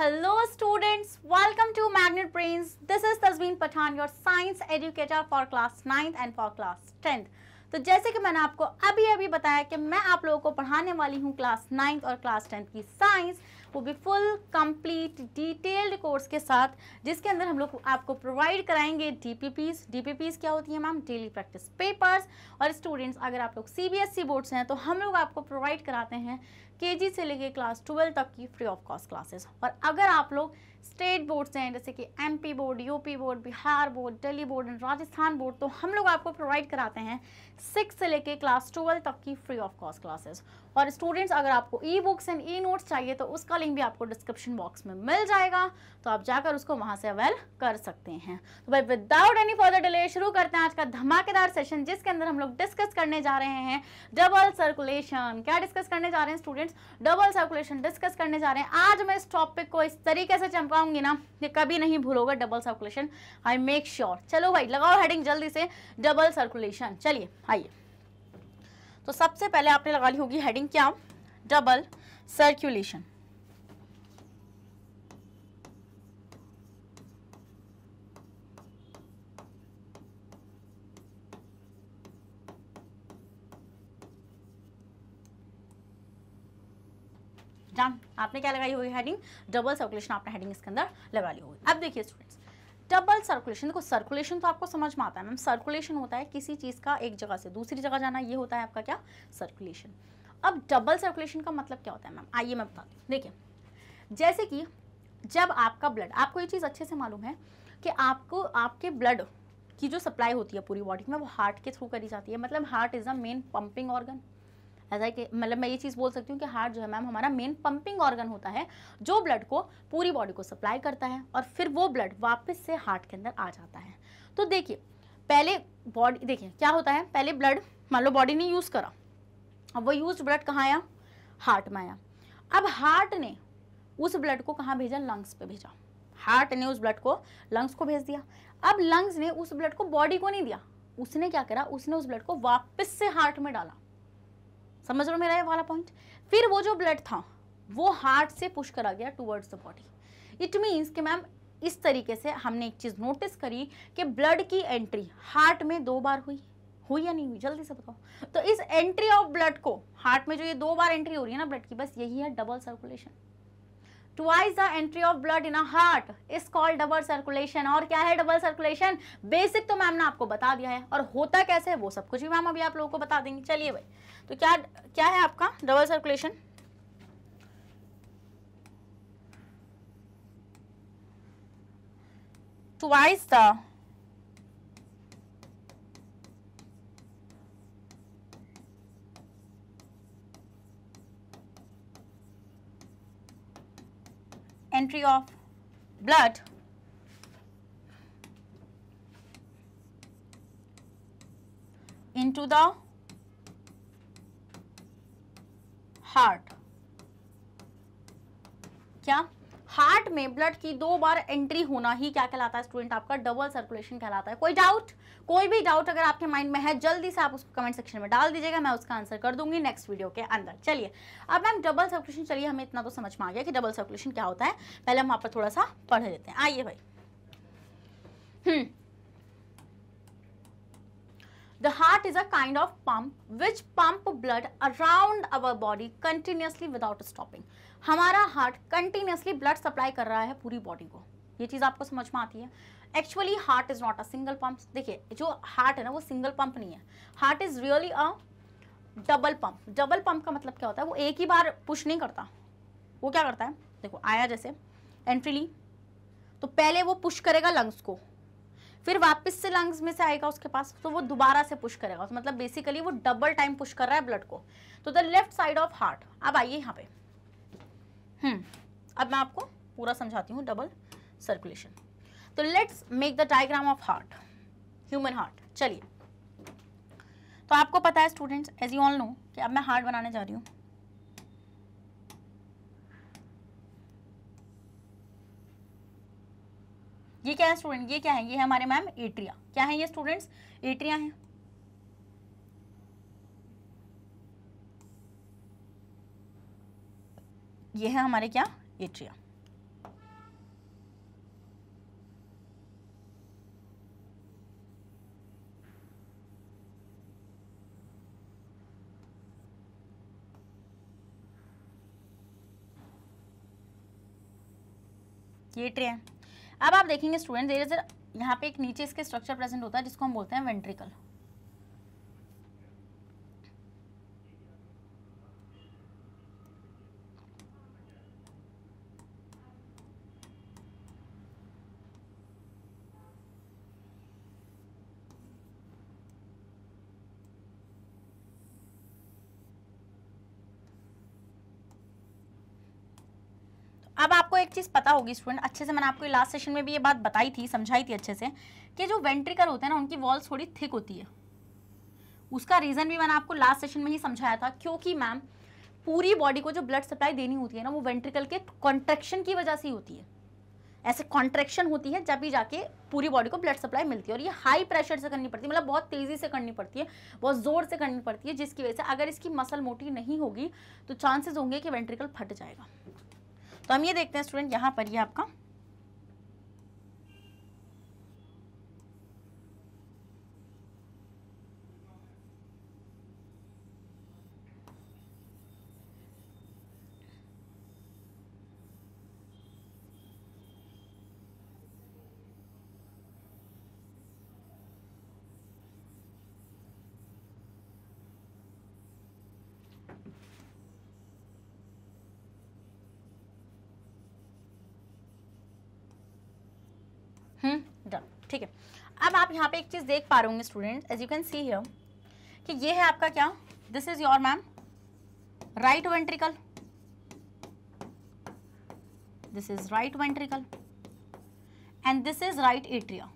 Hello students welcome to Magnet Brains this is Tasveen Pathan your science educator for class ninth and for class tenth तो जैसे कि मैंने आपको अभी अभी बताया कि मैं आप लोगों को पढ़ाने वाली हूँ क्लास नाइन्थ और क्लास टेंथ की साइंस वो भी फुल कंप्लीट डिटेल्ड कोर्स के साथ जिसके अंदर हम लोग आपको प्रोवाइड कराएंगे डीपीपीस डीपीपीस क्या होती है मैम डेली प्रैक्टिस पेपर्स और स्टूडेंट्स अगर आप लोग सीबीएसई बोर्ड बोर्ड्स हैं तो हम लोग आपको प्रोवाइड कराते हैं केजी से लेके क्लास ट्वेल्व तक की फ्री ऑफ कॉस्ट क्लासेस और अगर आप लोग स्टेट बोर्ड्स हैं जैसे कि MP board UP board Bihar board Delhi board and Rajasthan board तो हम लोग आपको प्रोवाइड कराते हैं सिक्स से लेके क्लास ट्वेल्व तक की फ्री ऑफ कॉस्ट क्लासेस और स्टूडेंट्स अगर आपको e books and e notes चाहिए तो उसका लिंक भी आपको डिस्क्रिप्शन बॉक्स में मिल जाएगा तो आप जाकर उसको वहां से अवेल कर सकते हैं तो भाई विदाउट एनी फर्दर डिले शुरू करते हैं आज का धमाकेदार सेशन जिसके अंदर हम लोग डिस्कस करने जा रहे हैं डबल सर्कुलेशन क्या डिस्कस करने जा रहे हैं स्टूडेंट्स डबल सर्कुलेशन डिस्कस करने जा रहे हैं आज मैं इस टॉपिक को इस तरीके से चमकाऊंगी ना ये कभी नहीं भूलोगे double circulation I make sure चलो भाई लगाओ हेडिंग जल्दी से डबल सर्कुलेशन चलिए आइए तो सबसे पहले आपने लगा ली होगी हेडिंग क्या डबल सर्कुलेशन आपने क्या लगाई हुई हेडिंग डबल सर्कुलेशन आपने हेडिंग इसके अंदर लगा ली होगी अब देखिए स्टूडेंट डबल सर्कुलेशन देखो सर्कुलेशन तो आपको समझ में आता है मैम सर्कुलेशन होता है किसी चीज़ का एक जगह से दूसरी जगह जाना ये होता है आपका क्या सर्कुलेशन अब डबल सर्कुलेशन का मतलब क्या होता है मैम आइए मैं बताती हूँ देखिए जैसे कि जब आपका ब्लड आपको ये चीज़ अच्छे से मालूम है कि आपको आपके ब्लड की जो सप्लाई होती है पूरी बॉडी में वो हार्ट के थ्रू करी जाती है मतलब heart is a main pumping organ ऐसा कि मतलब मैं ये चीज़ बोल सकती हूँ कि हार्ट जो है मैम हमारा मेन पंपिंग ऑर्गन होता है जो ब्लड को पूरी बॉडी को सप्लाई करता है और फिर वो ब्लड वापस से हार्ट के अंदर आ जाता है तो देखिए पहले बॉडी देखिए क्या होता है पहले ब्लड मान लो बॉडी ने यूज़ करा अब वो यूज ब्लड कहाँ आया हार्ट में आया अब हार्ट ने उस ब्लड को कहाँ भेजा लंग्स पे भेजा हार्ट ने उस ब्लड को लंग्स को भेज दिया अब लंग्स ने उस ब्लड को बॉडी को नहीं दिया उसने क्या करा उसने उस ब्लड को वापस से हार्ट में डाला समझ रहे हो मेरा ये वाला पॉइंट फिर वो जो ब्लड था वो हार्ट से पुश करा गया towards the body it means कि मैम इस तरीके से हमने एक चीज़ नोटिस करी कि ब्लड की एंट्री हार्ट में दो बार हुई हुई या नहीं हुई जल्दी से बताओ तो इस एंट्री ऑफ ब्लड को हार्ट में जो ये दो बार एंट्री हो रही है ना ब्लड की बस यही है double circulation twice the entry of blood in a heart is called double circulation और क्या है डबल सर्कुलेशन बेसिक तो मैम ने आपको बता दिया है और होता कैसे है वो सब कुछ भी मैम अभी आप लोगों को बता देंगे चलिए भाई तो क्या क्या है आपका double circulation twice the entry of blood into the heart क्या हार्ट में ब्लड की दो बार एंट्री होना ही क्या कहलाता है स्टूडेंट आपका डबल सर्कुलेशन कहलाता है कोई डाउट कोई भी डाउट अगर आपके माइंड में है जल्दी से आप उसको कमेंट सेक्शन में डाल दीजिएगा मैं उसका आंसर कर दूंगी नेक्स्ट वीडियो के अंदर चलिए अब मैम डबल सर्कुलेशन चलिए हमें इतना तो समझ में आ गया कि डबल सर्कुलेशन क्या होता है पहले हम आप थोड़ा सा पढ़ लेते हैं आइए भाई hmm the heart is a kind of pump which pump blood around our body continuously without stopping हमारा हार्ट कंटिन्यूसली ब्लड सप्लाई कर रहा है पूरी बॉडी को ये चीज़ आपको समझ में आती है actually heart is not a single pump देखिए जो हार्ट है ना वो सिंगल पंप नहीं है heart is really a double pump double pump का मतलब क्या होता है वो एक ही बार पुश नहीं करता वो क्या करता है देखो आया जैसे एंट्री ली तो पहले वो पुश करेगा लंग्स को फिर वापस से लंग्स में से आएगा उसके पास तो वो दोबारा से पुश करेगा तो मतलब बेसिकली वो डबल टाइम पुश कर रहा है ब्लड को तो the left side of heart अब आइए यहाँ पे हम्म अब मैं आपको पूरा समझाती हूँ डबल सर्कुलेशन तो let's make the diagram of heart human heart चलिए तो आपको पता है students as you all know कि अब मैं हार्ट बनाने जा रही हूँ ये क्या है स्टूडेंट ये क्या है ये है हमारे मैम एट्रिया क्या है ये स्टूडेंट्स एट्रिया है ये है हमारे क्या एट्रिया ये एट्रिया अब आप देखेंगे स्टूडेंट देर इज यहाँ पे एक नीचे इसके स्ट्रक्चर प्रेजेंट होता है जिसको हम बोलते हैं वेंट्रिकल अब आपको एक चीज़ पता होगी स्टूडेंट अच्छे से मैंने आपको लास्ट सेशन में भी ये बात बताई थी समझाई थी अच्छे से कि जो वेंट्रिकल होते हैं ना उनकी वॉल्स थोड़ी थिक होती है उसका रीज़न भी मैंने आपको लास्ट सेशन में ही समझाया था क्योंकि मैम पूरी बॉडी को जो ब्लड सप्लाई देनी होती है ना वो वेंट्रिकल के कॉन्ट्रेक्शन की वजह से ही होती है ऐसे कॉन्ट्रेक्शन होती है जब भी जाके पूरी बॉडी को ब्लड सप्लाई मिलती है और ये हाई प्रेशर से करनी पड़ती है मतलब बहुत तेज़ी से करनी पड़ती है बहुत ज़ोर से करनी पड़ती है जिसकी वजह से अगर इसकी मसल मोटी नहीं होगी तो चांसेस होंगे कि वेंट्रिकल फट जाएगा तो हम ये देखते हैं स्टूडेंट यहाँ पर ये आपका ठीक है अब आप यहाँ पे एक चीज़ देख पा रहे होंगे student as you can see here कि ये है आपका क्या this is your ma'am right ventricle this is right ventricle and this is right atria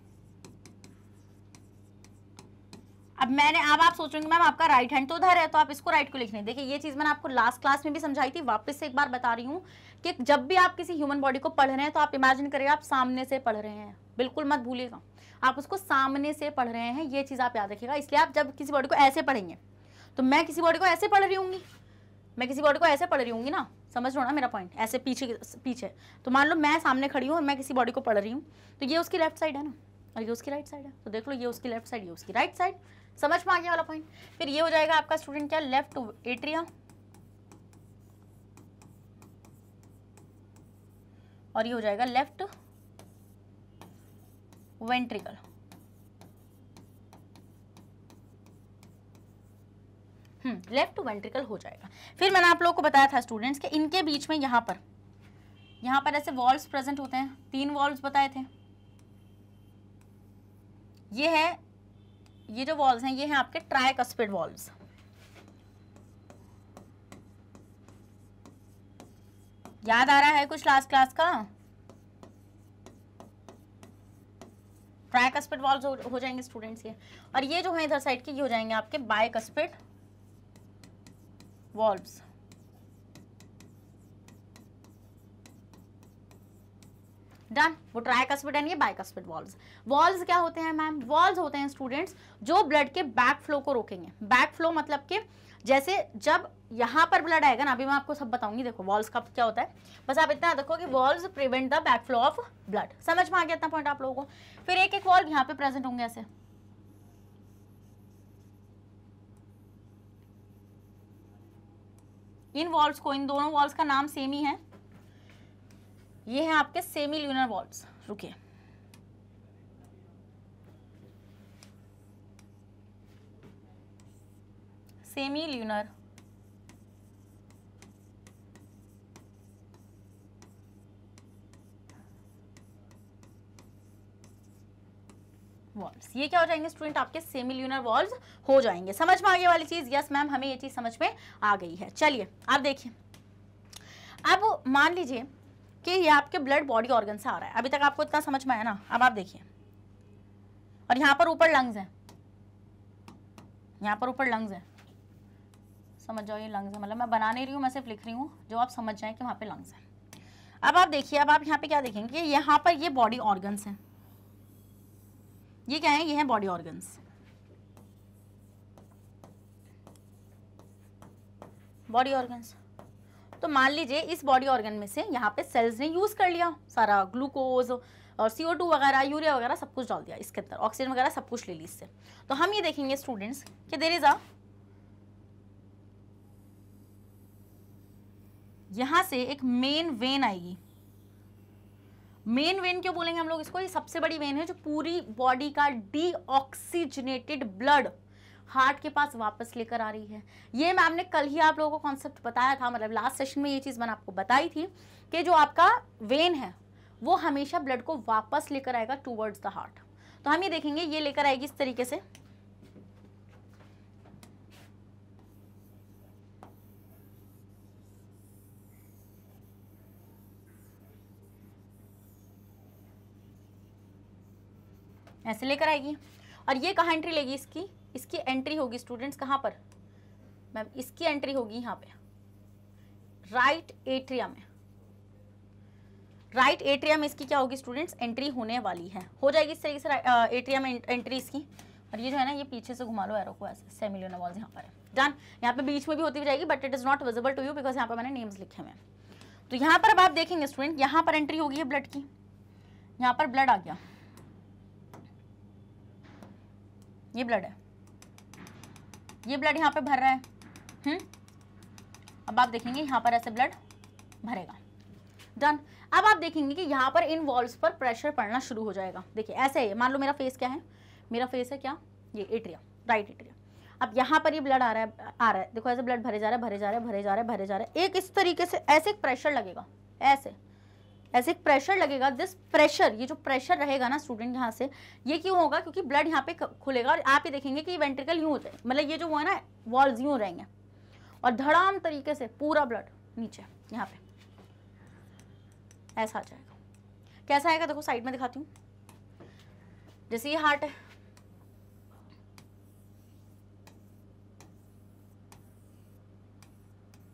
अब मैंने अब आप सोचेंगे मैम आपका राइट हैंड तो उधर है तो आप इसको राइट को लिखने देखिए ये चीज़ मैंने आपको लास्ट क्लास में भी समझाई थी वापस से एक बार बता रही हूँ कि जब भी आप किसी ह्यूमन बॉडी को पढ़ रहे हैं तो आप इमेजिन करिए आप सामने से पढ़ रहे हैं बिल्कुल मत भूलिएगा आप उसको सामने से पढ़ रहे हैं ये चीज़ आप याद रखिएगा इसलिए आप जब किसी बॉडी को ऐसे पढ़ेंगे तो मैं किसी बॉडी को ऐसे पढ़ रही हूँगी मैं किसी बॉडी को ऐसे पढ़ रही हूँगी ना समझ लो ना मेरा पॉइंट ऐसे पीछे पीछे तो मान लो मैं सामने खड़ी हूँ और मैं किसी बॉडी को पढ़ रही हूँ तो ये उसकी लेफ्ट साइड है ना और ये उसकी राइट साइड है तो देख लो ये उसकी लेफ्ट साइड ये उसकी राइट साइड समझ में आ गया वाला पॉइंट फिर ये हो जाएगा आपका स्टूडेंट क्या लेफ्ट एट्रिया और ये हो जाएगा left ventricle hmm left ventricle हो जाएगा फिर मैंने आप लोगों को बताया था स्टूडेंट्स कि इनके बीच में यहां पर यहां पर ऐसे वॉल्व प्रेजेंट होते हैं तीन वॉल्व बताए थे ये है ये जो वॉल्व हैं ये हैं आपके कस्पिड वॉल्व याद आ रहा है कुछ लास्ट क्लास का ट्राइकस्पिट वॉल्व हो, जाएंगे स्टूडेंट्स ये और ये जो है इधर साइड के ये हो जाएंगे आपके बायकस्पिट वॉल्व्स डन वो ट्राइकस्पिट एंड ये बायकस्पिट वॉल्व्स वॉल्व्स क्या होते हैं मैम वॉल्व्स होते हैं स्टूडेंट्स जो ब्लड के बैक फ्लो को रोकेंगे बैक फ्लो मतलब के जैसे जब यहाँ पर ब्लड आएगा ना अभी मैं आपको सब बताऊंगी देखो वॉल्स का क्या होता है बस आप इतना देखो कि valves prevent the flow of blood समझ में आ गया इतना पॉइंट आप लोगों को फिर एक एक वॉल्व यहाँ पे प्रेजेंट होंगे ऐसे इन वॉल्व को इन दोनों वॉल्व का नाम सेम ही है ये है आपके सेमी ल्यूनर वॉल्व रुकिए सेमी ल्यूनर ये क्या हो जाएंगे स्टूडेंट आपके सेमी ल्यूनर वॉल्स हो जाएंगे समझ में आगे वाली चीज़ यस मैम हमें ये चीज़ समझ में आ गई है चलिए आप देखिए अब मान लीजिए कि ये आपके ब्लड बॉडी ऑर्गन से आ रहा है अभी तक आपको इतना समझ में आया ना अब आप देखिए और यहां पर ऊपर लंग्स हैं यहां पर ऊपर लंग्स हैं समझ जाओ ये लंग्स है मतलब मैं बना नहीं रही हूँ मैं सिर्फ लिख रही हूँ जो आप समझ जाएँ कि वहाँ पे लंग्स हैं अब आप देखिए अब आप यहाँ पे क्या देखेंगे यहाँ पर ये बॉडी ऑर्गन्स हैं ये क्या है ये हैं बॉडी ऑर्गन्स बॉडी ऑर्गन्स तो मान लीजिए इस बॉडी ऑर्गन में से यहाँ पे सेल्स ने यूज़ कर लिया सारा ग्लूकोज और सी वगैरह यूरिया वगैरह सब कुछ डाल दिया इसके अंदर ऑक्सीजन वगैरह सब कुछ ले ली इससे तो हम ये देखेंगे स्टूडेंट्स कि देर इज़ अ यहाँ से एक मेन वेन आएगी मेन वेन क्यों बोलेंगे हम लोग इसको ये सबसे बड़ी वेन है जो पूरी बॉडी का डीऑक्सीजनेटेड ब्लड हार्ट के पास वापस लेकर आ रही है ये मैम ने कल ही आप लोगों को कॉन्सेप्ट बताया था मतलब लास्ट सेशन में ये चीज़ मैंने आपको बताई थी कि जो आपका वेन है वो हमेशा ब्लड को वापस लेकर आएगा टूवर्ड्स द हार्ट तो हम ये देखेंगे ये लेकर आएगी इस तरीके से ऐसे लेकर आएगी और ये कहाँ एंट्री लेगी इसकी इसकी एंट्री होगी स्टूडेंट्स कहाँ पर मैम इसकी एंट्री होगी यहाँ पे राइट एट्रिया में राइट एट्रिया में इसकी क्या होगी स्टूडेंट्स एंट्री होने वाली है हो जाएगी इस तरीके से एट्रिया में एंट्री इसकी और ये जो है ना ये पीछे से घुमा लो एरो को ऐसे सेमिलियोना वॉल्स यहाँ पर है डन यहाँ पे बीच में भी होती भी जाएगी but it is not visible to you because यहाँ पर मैंने नेम्स लिखे हैं तो यहाँ पर अब आप देखेंगे स्टूडेंट यहाँ पर एंट्री होगी है ब्लड की यहाँ पर ब्लड आ गया ये ब्लड है ये ब्लड यहाँ पे भर रहा है हम्म अब आप देखेंगे यहाँ पर ऐसे ब्लड भरेगा डन अब आप देखेंगे कि यहाँ पर इन वॉल्स पर प्रेशर पड़ना शुरू हो जाएगा देखिए ऐसे है मान लो मेरा फेस क्या है मेरा फेस है क्या ये एट्रिया राइट एट्रिया अब यहाँ पर ये ब्लड आ रहा है आ रहा है देखो ऐसे ब्लड भरे जा रहे भरे जा रहे भरे जा रहे भरे जा रहे एक इस तरीके से ऐसे प्रेशर लगेगा ऐसे ऐसे एक प्रेशर लगेगा दिस प्रेशर ये जो प्रेशर रहेगा ना स्टूडेंट यहाँ से ये क्यों होगा क्योंकि ब्लड यहाँ पे खुलेगा और आप ही देखेंगे कि वेंट्रिकल यूँ होते हैं मतलब ये जो हुआ ना वॉल्स यूँ रहेंगे और धड़ाम तरीके से पूरा ब्लड नीचे यहाँ पे ऐसा आ जाएगा कैसा आएगा देखो साइड में दिखाती हूँ जैसे ये हार्ट है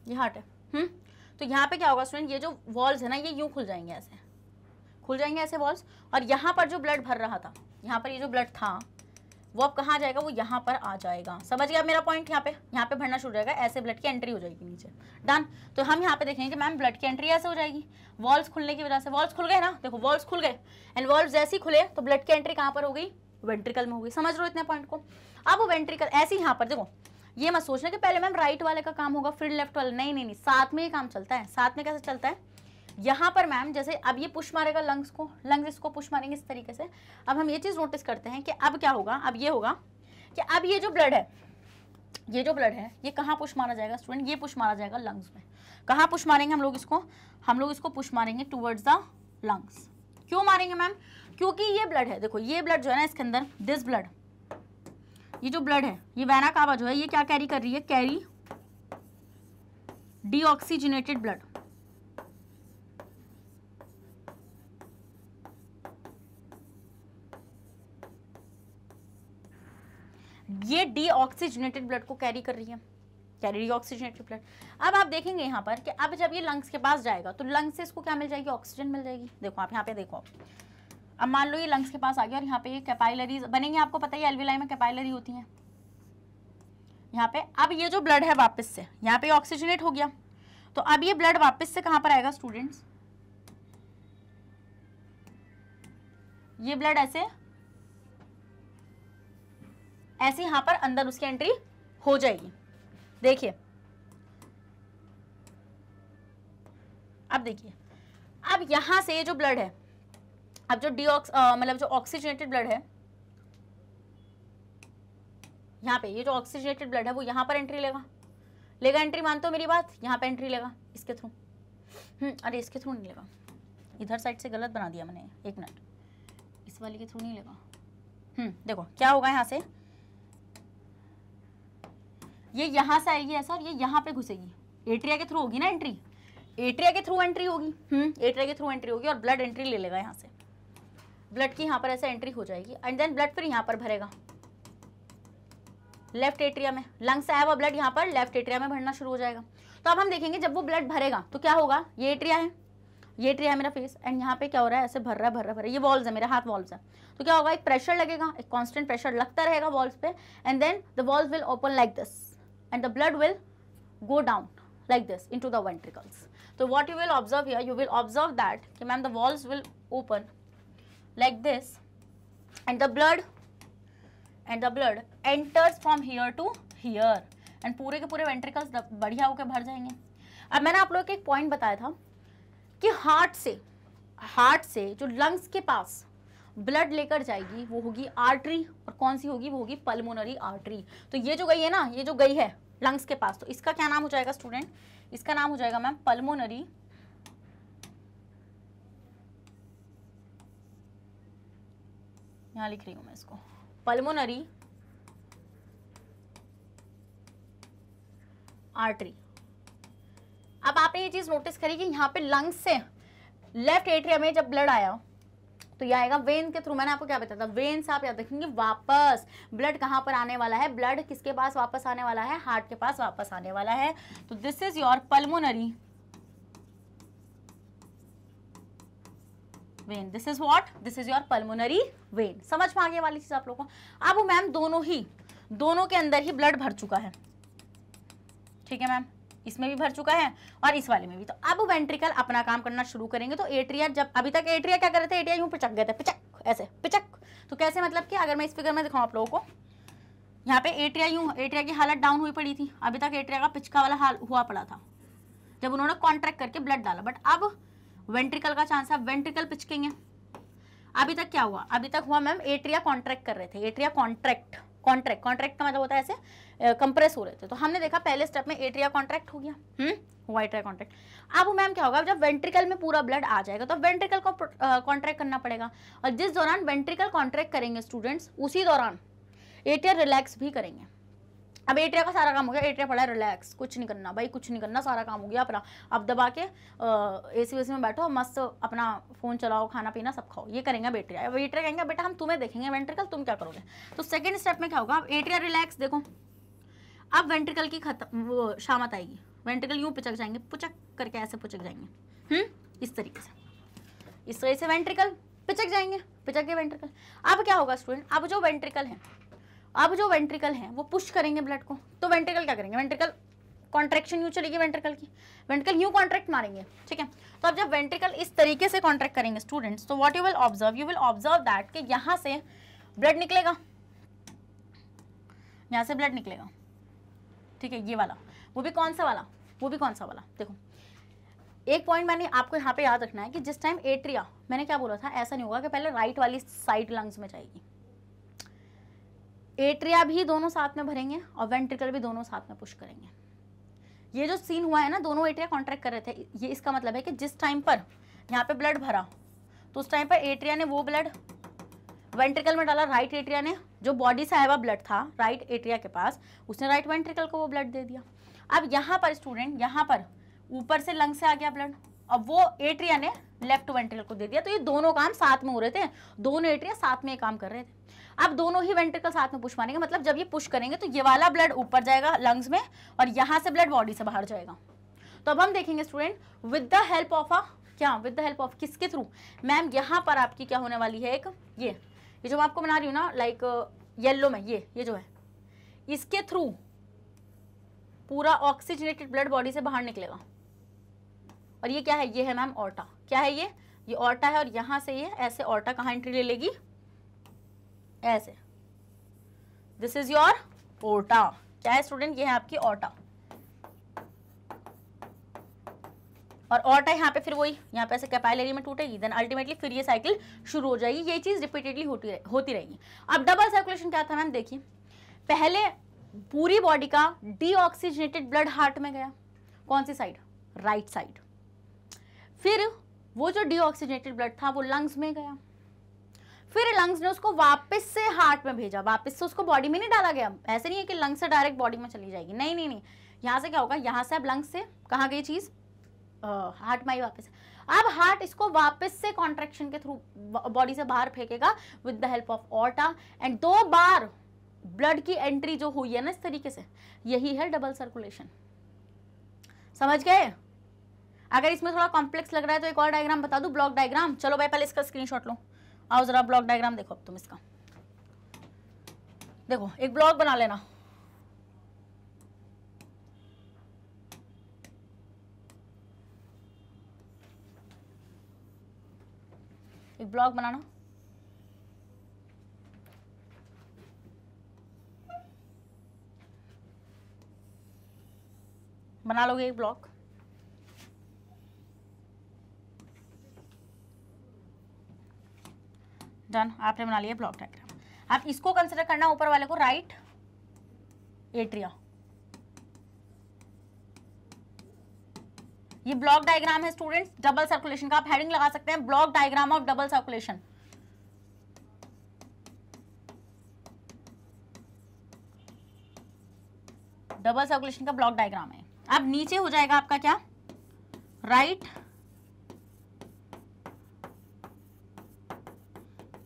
ये हार्ट है हम्म तो यहाँ पे क्या होगा स्टूडेंट ये जो वॉल्स है ना ये यूँ खुल जाएंगे ऐसे खुल जाएंगे ऐसे वॉल्स और यहाँ पर जो ब्लड भर रहा था यहाँ पर ये जो ब्लड था वो अब कहाँ जाएगा वो यहाँ पर आ जाएगा समझ गया मेरा पॉइंट यहाँ पे यहाँ पे भरना शुरू हो जाएगा ऐसे ब्लड की एंट्री हो जाएगी नीचे डन तो हम यहाँ पे देखेंगे कि मैम ब्लड की एंट्री ऐसे हो जाएगी वॉल्स खुलने की वजह से वॉल्स खुल गए ना देखो वॉल्स खुल गए एंड वॉल्स जैसे ही खुले तो ब्लड की एंट्री कहाँ पर हो गई वेंट्रिकल में हो गई समझ लो इतने पॉइंट को अब वेंट्रिकल ऐसे यहाँ पर देखो ये मत सोचना कि पहले मैम राइट वाले का काम होगा फिर लेफ्ट वाले नहीं नहीं नहीं साथ में ये काम चलता है साथ में कैसे चलता है यहाँ पर मैम जैसे अब ये पुश मारेगा लंग्स को लंग्स इसको पुश मारेंगे इस तरीके से अब हम ये चीज़ नोटिस करते हैं कि अब क्या होगा अब ये होगा कि अब ये जो ब्लड है ये जो ब्लड है ये कहाँ पुश मारा जाएगा स्टूडेंट ये पुश मारा जाएगा लंग्स में कहाँ पुश मारेंगे हम लोग इसको हम लोग इसको पुश मारेंगे टूवर्ड्स द लंग्स क्यों मारेंगे मैम क्योंकि ये ब्लड है देखो ये ब्लड जो है ना इसके अंदर दिस ब्लड ये जो ब्लड है ये वैना कावा जो है ये क्या कैरी कर रही है कैरी डीऑक्सीजनेटेड ब्लड ये डीऑक्सीजनेटेड ब्लड को कैरी कर रही है कैरी डीऑक्सीजनेटेड ब्लड अब आप देखेंगे यहाँ पर कि अब जब ये लंग्स के पास जाएगा तो लंग्स से इसको क्या मिल जाएगी ऑक्सीजन मिल जाएगी देखो आप यहाँ पे देखो अब मान लो ये लंग्स के पास आ गया और यहाँ पे ये कैपाइलरीज बनेंगे आपको पता है एलविलाई में कैपाइलरी होती हैं यहाँ पे अब ये जो ब्लड है वापस से यहाँ पे ऑक्सीजनेट हो गया तो अब ये ब्लड वापस से कहाँ पर आएगा स्टूडेंट्स ये ब्लड ऐसे ऐसे यहाँ पर अंदर उसकी एंट्री हो जाएगी देखिए अब देखिए अब यहां से ये जो ब्लड है अब जो डी मतलब जो ऑक्सीजनेटेड ब्लड है यहाँ पे ये जो ऑक्सीजनेटेड ब्लड है वो यहाँ पर एंट्री लेगा लेगा एंट्री मानते हो मेरी बात यहाँ पे एंट्री लेगा इसके थ्रू हम्म, अरे इसके थ्रू नहीं लेगा इधर साइड से गलत बना दिया मैंने एक मिनट इस वाले के थ्रू नहीं लेगा हम्म, देखो क्या होगा यहाँ से ये यहाँ से आएगी ऐसा और ये यहाँ पे घुसेगी एट्रिया के थ्रू होगी ना एंट्री एट्रिया के थ्रू एंट्री होगी एट्रिया हम्म, के थ्रू एंट्री होगी और ब्लड एंट्री ले लेगा यहाँ से ब्लड की यहाँ पर ऐसे एंट्री हो जाएगी एंड देन ब्लड फिर यहाँ पर भरेगा लेफ्ट एट्रिया में लंग्स से आया हुआ ब्लड यहाँ पर लेफ्ट एट्रिया में भरना शुरू हो जाएगा तो अब हम देखेंगे जब वो ब्लड भरेगा तो क्या होगा ये एट्रिया है ये एट्रिया है मेरा फेस एंड यहाँ पे क्या हो रहा है ऐसे भर रहा है भर रहा है भर रहा है ये वॉल्स है मेरे हाथ वॉल्स है तो क्या होगा एक प्रेशर लगेगा एक कॉन्स्टेंट प्रेशर लगता रहेगा वॉल्स पे and then the valves will open like this and the blood will go down like this into ventricles तो what you will observe here, you will observe that okay, ma'am the walls will like this and the blood and the blood enters from here to here and पूरे के पूरे ventricles बढ़िया होकर भर जाएंगे अब मैंने आप लोग को एक point बताया था कि heart से heart से जो lungs के पास ब्लड लेकर जाएगी वो होगी आर्टरी और कौन सी होगी वो होगी पल्मोनरी आर्टरी तो ये जो गई है ना ये जो गई है लंग्स के पास तो इसका क्या नाम हो जाएगा स्टूडेंट इसका नाम हो जाएगा मैम पल्मोनरी यहाँ लिख रही हूँ मैं इसको पल्मोनरी आर्टरी अब आपने ये चीज़ नोटिस करी कि यहाँ पे लंग्स से लेफ्ट एट्रिया में जब ब्लड आया तो यह आएगा वेन के थ्रू मैंने आपको क्या बताया था वेन से आप याद रखेंगे वापस ब्लड कहाँ पर आने वाला है ब्लड किसके पास वापस आने वाला है हार्ट के पास वापस आने वाला है तो this is your pulmonary vein this is what this is your pulmonary vein समझ में आगे वाली चीज आप लोगों को अब मैम दोनों ही दोनों के अंदर ही ब्लड भर चुका है ठीक है मैम इसमें भी भर चुका है और इस वाले में भी तो अब वेंट्रिकल अपना काम करना शुरू करेंगे तो एट्रिया जब अभी तक एट्रिया क्या कर रहे थे एट्रिया यूं पिचक गए थे पिचक ऐसे पिचक तो कैसे मतलब कि अगर मैं इस फिगर में दिखाऊं आप लोगों को यहाँ पे एट्रिया यूं एट्रिया की हालत डाउन हुई पड़ी थी अभी तक एट्रिया का पिचका वाला हाल हुआ पड़ा था जब उन्होंने कॉन्ट्रैक्ट करके ब्लड डाला बट अब वेंट्रिकल का चांस है वेंट्रिकल पिचकेंगे अभी तक क्या हुआ अभी तक हुआ मैम एट्रिया कॉन्ट्रैक्ट कर रहे थे एट्रिया कॉन्ट्रैक्ट कॉन्ट्रैक्ट कॉन्ट्रैक्ट का मतलब होता है ऐसे कंप्रेस हो रहे थे तो हमने देखा पहले स्टेप में एट्रिया कॉन्ट्रैक्ट हो गया हम्म एट्रिया कॉन्ट्रैक्ट अब मैम क्या होगा जब वेंट्रिकल में पूरा ब्लड आ जाएगा तो वेंट्रिकल को कॉन्ट्रैक्ट करना पड़ेगा और जिस दौरान वेंट्रिकल कॉन्ट्रैक्ट करेंगे स्टूडेंट्स उसी दौरान एट्रिया रिलैक्स भी करेंगे अब एट्रिया का सारा काम हो गया एट्रिया पड़ा है रिलैक्स कुछ नहीं करना भाई कुछ नहीं करना सारा काम हो गया अपना अब दबा के ए सी में बैठो मस्त अपना फ़ोन चलाओ खाना पीना सब खाओ ये करेंगे बेट्रिया अब एट्रिया कहेंगे बेटा हम तुम्हें देखेंगे वेंट्रिकल तुम क्या करोगे तो सेकेंड स्टेप में क्या होगा अब एट्रिया रिलैक्स देखो अब वेंट्रिकल की खत्म वो शामत तो आएगी वेंट्रिकल यूँ पिचक जाएंगे पुचक करके ऐसे पुचक जाएंगे हम्म इस तरीके से इस तरीके से वेंट्रिकल पिचक जाएंगे पिचक के वेंट्रिकल अब क्या होगा स्टूडेंट अब जो वेंट्रिकल है अब जो वेंट्रिकल हैं वो पुश करेंगे ब्लड को तो वेंट्रिकल क्या करेंगे वेंट्रिकल कॉन्ट्रेक्शन यूँ चलेगी वेंट्रिकल की वेंट्रिकल यूँ कॉन्ट्रैक्ट मारेंगे ठीक है तो अब जब वेंट्रिकल इस तरीके से कॉन्ट्रैक्ट करेंगे स्टूडेंट्स तो what you will observe you will observe that कि यहाँ से ब्लड निकलेगा यहाँ से ब्लड निकलेगा ठीक है ये वाला वो भी कौन सा वाला वो भी कौन सा वाला देखो एक पॉइंट मैंने आपको यहाँ पे याद रखना है कि जिस टाइम एट्रिया मैंने क्या बोला था ऐसा नहीं होगा कि पहले राइट वाली साइड लंग्स में जाएगी एट्रिया भी दोनों साथ में भरेंगे और वेंट्रिकल भी दोनों साथ में पुश करेंगे ये जो सीन हुआ है ना दोनों एट्रिया कॉन्ट्रैक्ट कर रहे थे ये इसका मतलब है कि जिस टाइम पर यहाँ पे ब्लड भरा तो उस टाइम पर एट्रिया ने वो ब्लड वेंट्रिकल में डाला राइट एट्रिया ने जो बॉडी से आया हुआ ब्लड था राइट एट्रिया के पास उसने राइट वेंट्रिकल को वो ब्लड दे दिया अब यहाँ पर स्टूडेंट यहाँ पर ऊपर से लंग से आ गया ब्लड अब वो एट्रिया ने लेफ्ट वेंटिकल को दे दिया तो ये दोनों काम साथ में हो रहे थे दोनों एट्रिया साथ में काम कर रहे थे अब दोनों ही वेंटिकल साथ में पुश मारेंगे मतलब जब ये पुश करेंगे तो ये वाला ब्लड ऊपर जाएगा लंग्स में और यहां से ब्लड बॉडी से बाहर जाएगा तो अब हम देखेंगे student with the help of a क्या विद द हेल्प ऑफ किसके थ्रू मैम यहाँ पर आपकी क्या होने वाली है एक ये ये जो मैं आपको बना रही हूँ ना लाइक येल्लो में ये ये जो है इसके थ्रू पूरा ऑक्सीजनेटेड ब्लड बॉडी से बाहर निकलेगा और ये क्या है ये है मैम ऑटा क्या है ये ये ऑर्टा है और यहां से ये ऐसे ऑर्टा कहाँ एंट्री ले लेगी ऐसे दिस इज योर ओटा क्या है स्टूडेंट ये है आपकी ओटा और ऑटा यहाँ पे फिर वही यहाँ पे ऐसे कैपाइलरी में टूटेगी देन अल्टीमेटली फिर ये साइकिल शुरू हो जाएगी ये चीज़ रिपीटेडली होती रहे, होती रहेगी अब डबल सर्कुलेशन क्या था मैम देखिए पहले पूरी बॉडी का डीऑक्सीजनेटेड ब्लड हार्ट में गया कौन सी साइड राइट साइड फिर वो जो डिऑक्सीजनेटेड ब्लड था वो लंग्स में गया फिर लंग्स ने उसको वापस से हार्ट में भेजा वापस से उसको बॉडी में नहीं डाला गया ऐसे नहीं है कि लंग्स से डायरेक्ट बॉडी में चली जाएगी नहीं नहीं नहीं यहाँ से क्या होगा यहाँ से अब लंग्स से कहाँ गई चीज़ हार्ट में आई वापस अब हार्ट इसको वापस से कॉन्ट्रेक्शन के थ्रू बॉडी से बाहर फेंकेगा with the help of aorta and दो बार ब्लड की एंट्री जो हुई है ना इस तरीके से यही है डबल सर्कुलेशन समझ गए अगर इसमें थोड़ा कॉम्प्लेक्स लग रहा है तो एक और डायग्राम बता दू ब्लॉक डायग्राम चलो भाई पहले इसका स्क्रीन लो आओ ज़रा ब्लॉक डायग्राम देखो अब तुम इसका देखो एक ब्लॉक बना लेना एक ब्लॉग बनाना बना लोगे एक ब्लॉक डन आपने बना लिया ब्लॉक डायग्राम आप इसको कंसिडर करना ऊपर वाले को राइट एट्रिया ये ब्लॉक डायग्राम है स्टूडेंट्स डबल सर्कुलेशन का आप हेडिंग लगा सकते हैं block diagram of double circulation double circulation का ब्लॉक डायग्राम है अब नीचे हो जाएगा आपका क्या राइट right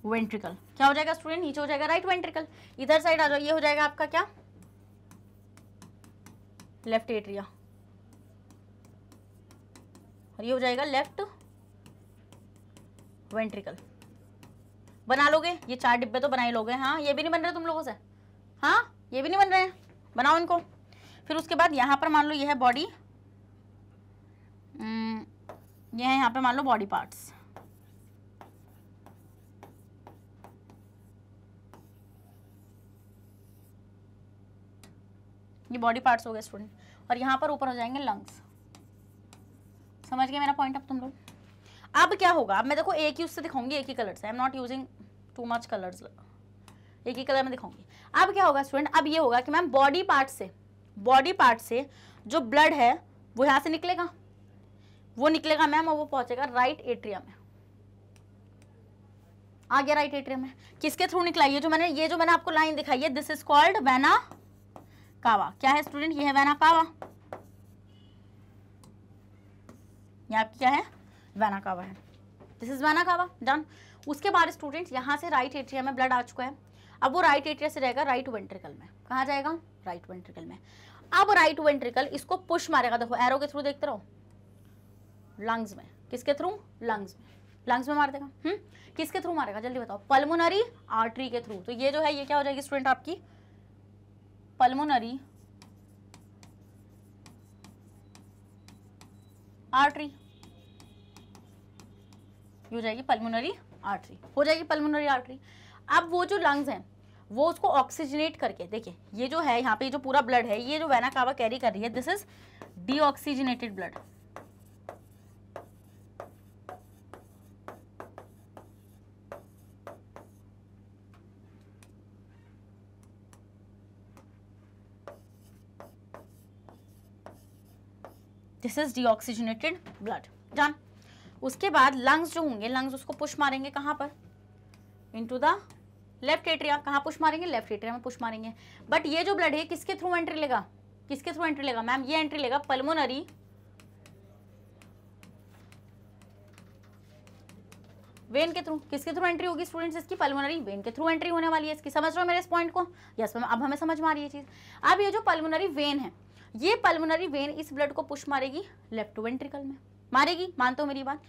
वेंट्रिकल क्या हो जाएगा स्टूडेंट नीचे हो जाएगा राइट वेंट्रिकल इधर साइड आ जाओ ये हो जाएगा आपका क्या लेफ्ट एट्रिया और ये हो जाएगा लेफ्ट वेंट्रिकल बना लोगे ये चार डिब्बे तो बनाए लोगे हाँ ये भी नहीं बन रहे तुम लोगों से हाँ ये भी नहीं बन रहे हैं बनाओ इनको फिर उसके बाद यहाँ पर मान लो ये है बॉडी हम्म, ये है यहाँ पर मान लो बॉडी पार्ट्स ये बॉडी पार्ट्स हो गए स्टूडेंट और यहाँ पर ऊपर हो जाएंगे लंग्स समझ गए मेरा पॉइंट अब तुम लोग अब क्या होगा अब मैं देखो एक ही उससे दिखाऊंगी एक ही कलर से I am not using too much colours एक ही कलर में दिखाऊंगी अब क्या होगा स्टूडेंट अब ये होगा कि मैम बॉडी पार्ट से बॉडी पार्ट से जो ब्लड है वो यहाँ से निकलेगा वो निकलेगा मैम और वो पहुंचेगा राइट एट्रिया में आ गया राइट एट्रिया में किसके थ्रू निकला ये जो मैंने ये जो मैंने आपको लाइन दिखाई है this is called vena cava क्या है स्टूडेंट ये है वैना कावा आपकी क्या है वैना कावा है दिस इज वैना कावा डन उसके बाद स्टूडेंट यहाँ से राइट एट्रिया में ब्लड आ चुका है अब वो राइट एट्रिया से रहेगा राइट वेंट्रिकल में कहा जाएगा राइट वेंट्रिकल में अब राइट वेंट्रिकल इसको पुश मारेगा देखो एरो के थ्रू देखते रहो लंग्स में किसके थ्रू लंग्स में लंग्स में मार देगा हम्म किसके थ्रू मारेगा जल्दी बताओ पल्मोनरी आर्टरी के थ्रू तो ये जो है ये क्या हो जाएगी स्टूडेंट आपकी पल्मोनरी आर्टरी हो जाएगी पल्मोनरी आर्टरी हो जाएगी पल्मोनरी आर्टरी अब वो जो लंग्स हैं वो उसको ऑक्सीजनेट करके देखिए ये जो है यहाँ पे जो पूरा ब्लड है ये जो वैना कावा कैरी कर रही है this is D blood this is deoxygenated blood done उसके बाद लंग्स जो होंगे लंग्स उसको पुश मारेंगे कहाँ पर into the left atria कहाँ पुश मारेंगे लेफ्ट एट्रिया में पुश मारेंगे बट ये जो ब्लड है किसके थ्रू एंट्री लेगा किसके थ्रू एंट्री लेगा मैम ये एंट्री लेगा पल्मोनरी वेन के थ्रू किसके थ्रू एंट्री होगी स्टूडेंट्स इसकी पल्मोनरी वेन के थ्रू एंट्री होने वाली है इसकी समझ रहे हो मेरे इस पॉइंट को यस मैम अब हमें समझ में आ रही है चीज़ अब ये जो पल्मोनरी वेन है ये पल्मोनरी वेन इस ब्लड को पुश मारेगी लेफ्ट वेंट्रिकल में मारेगी मानते हो मेरी बात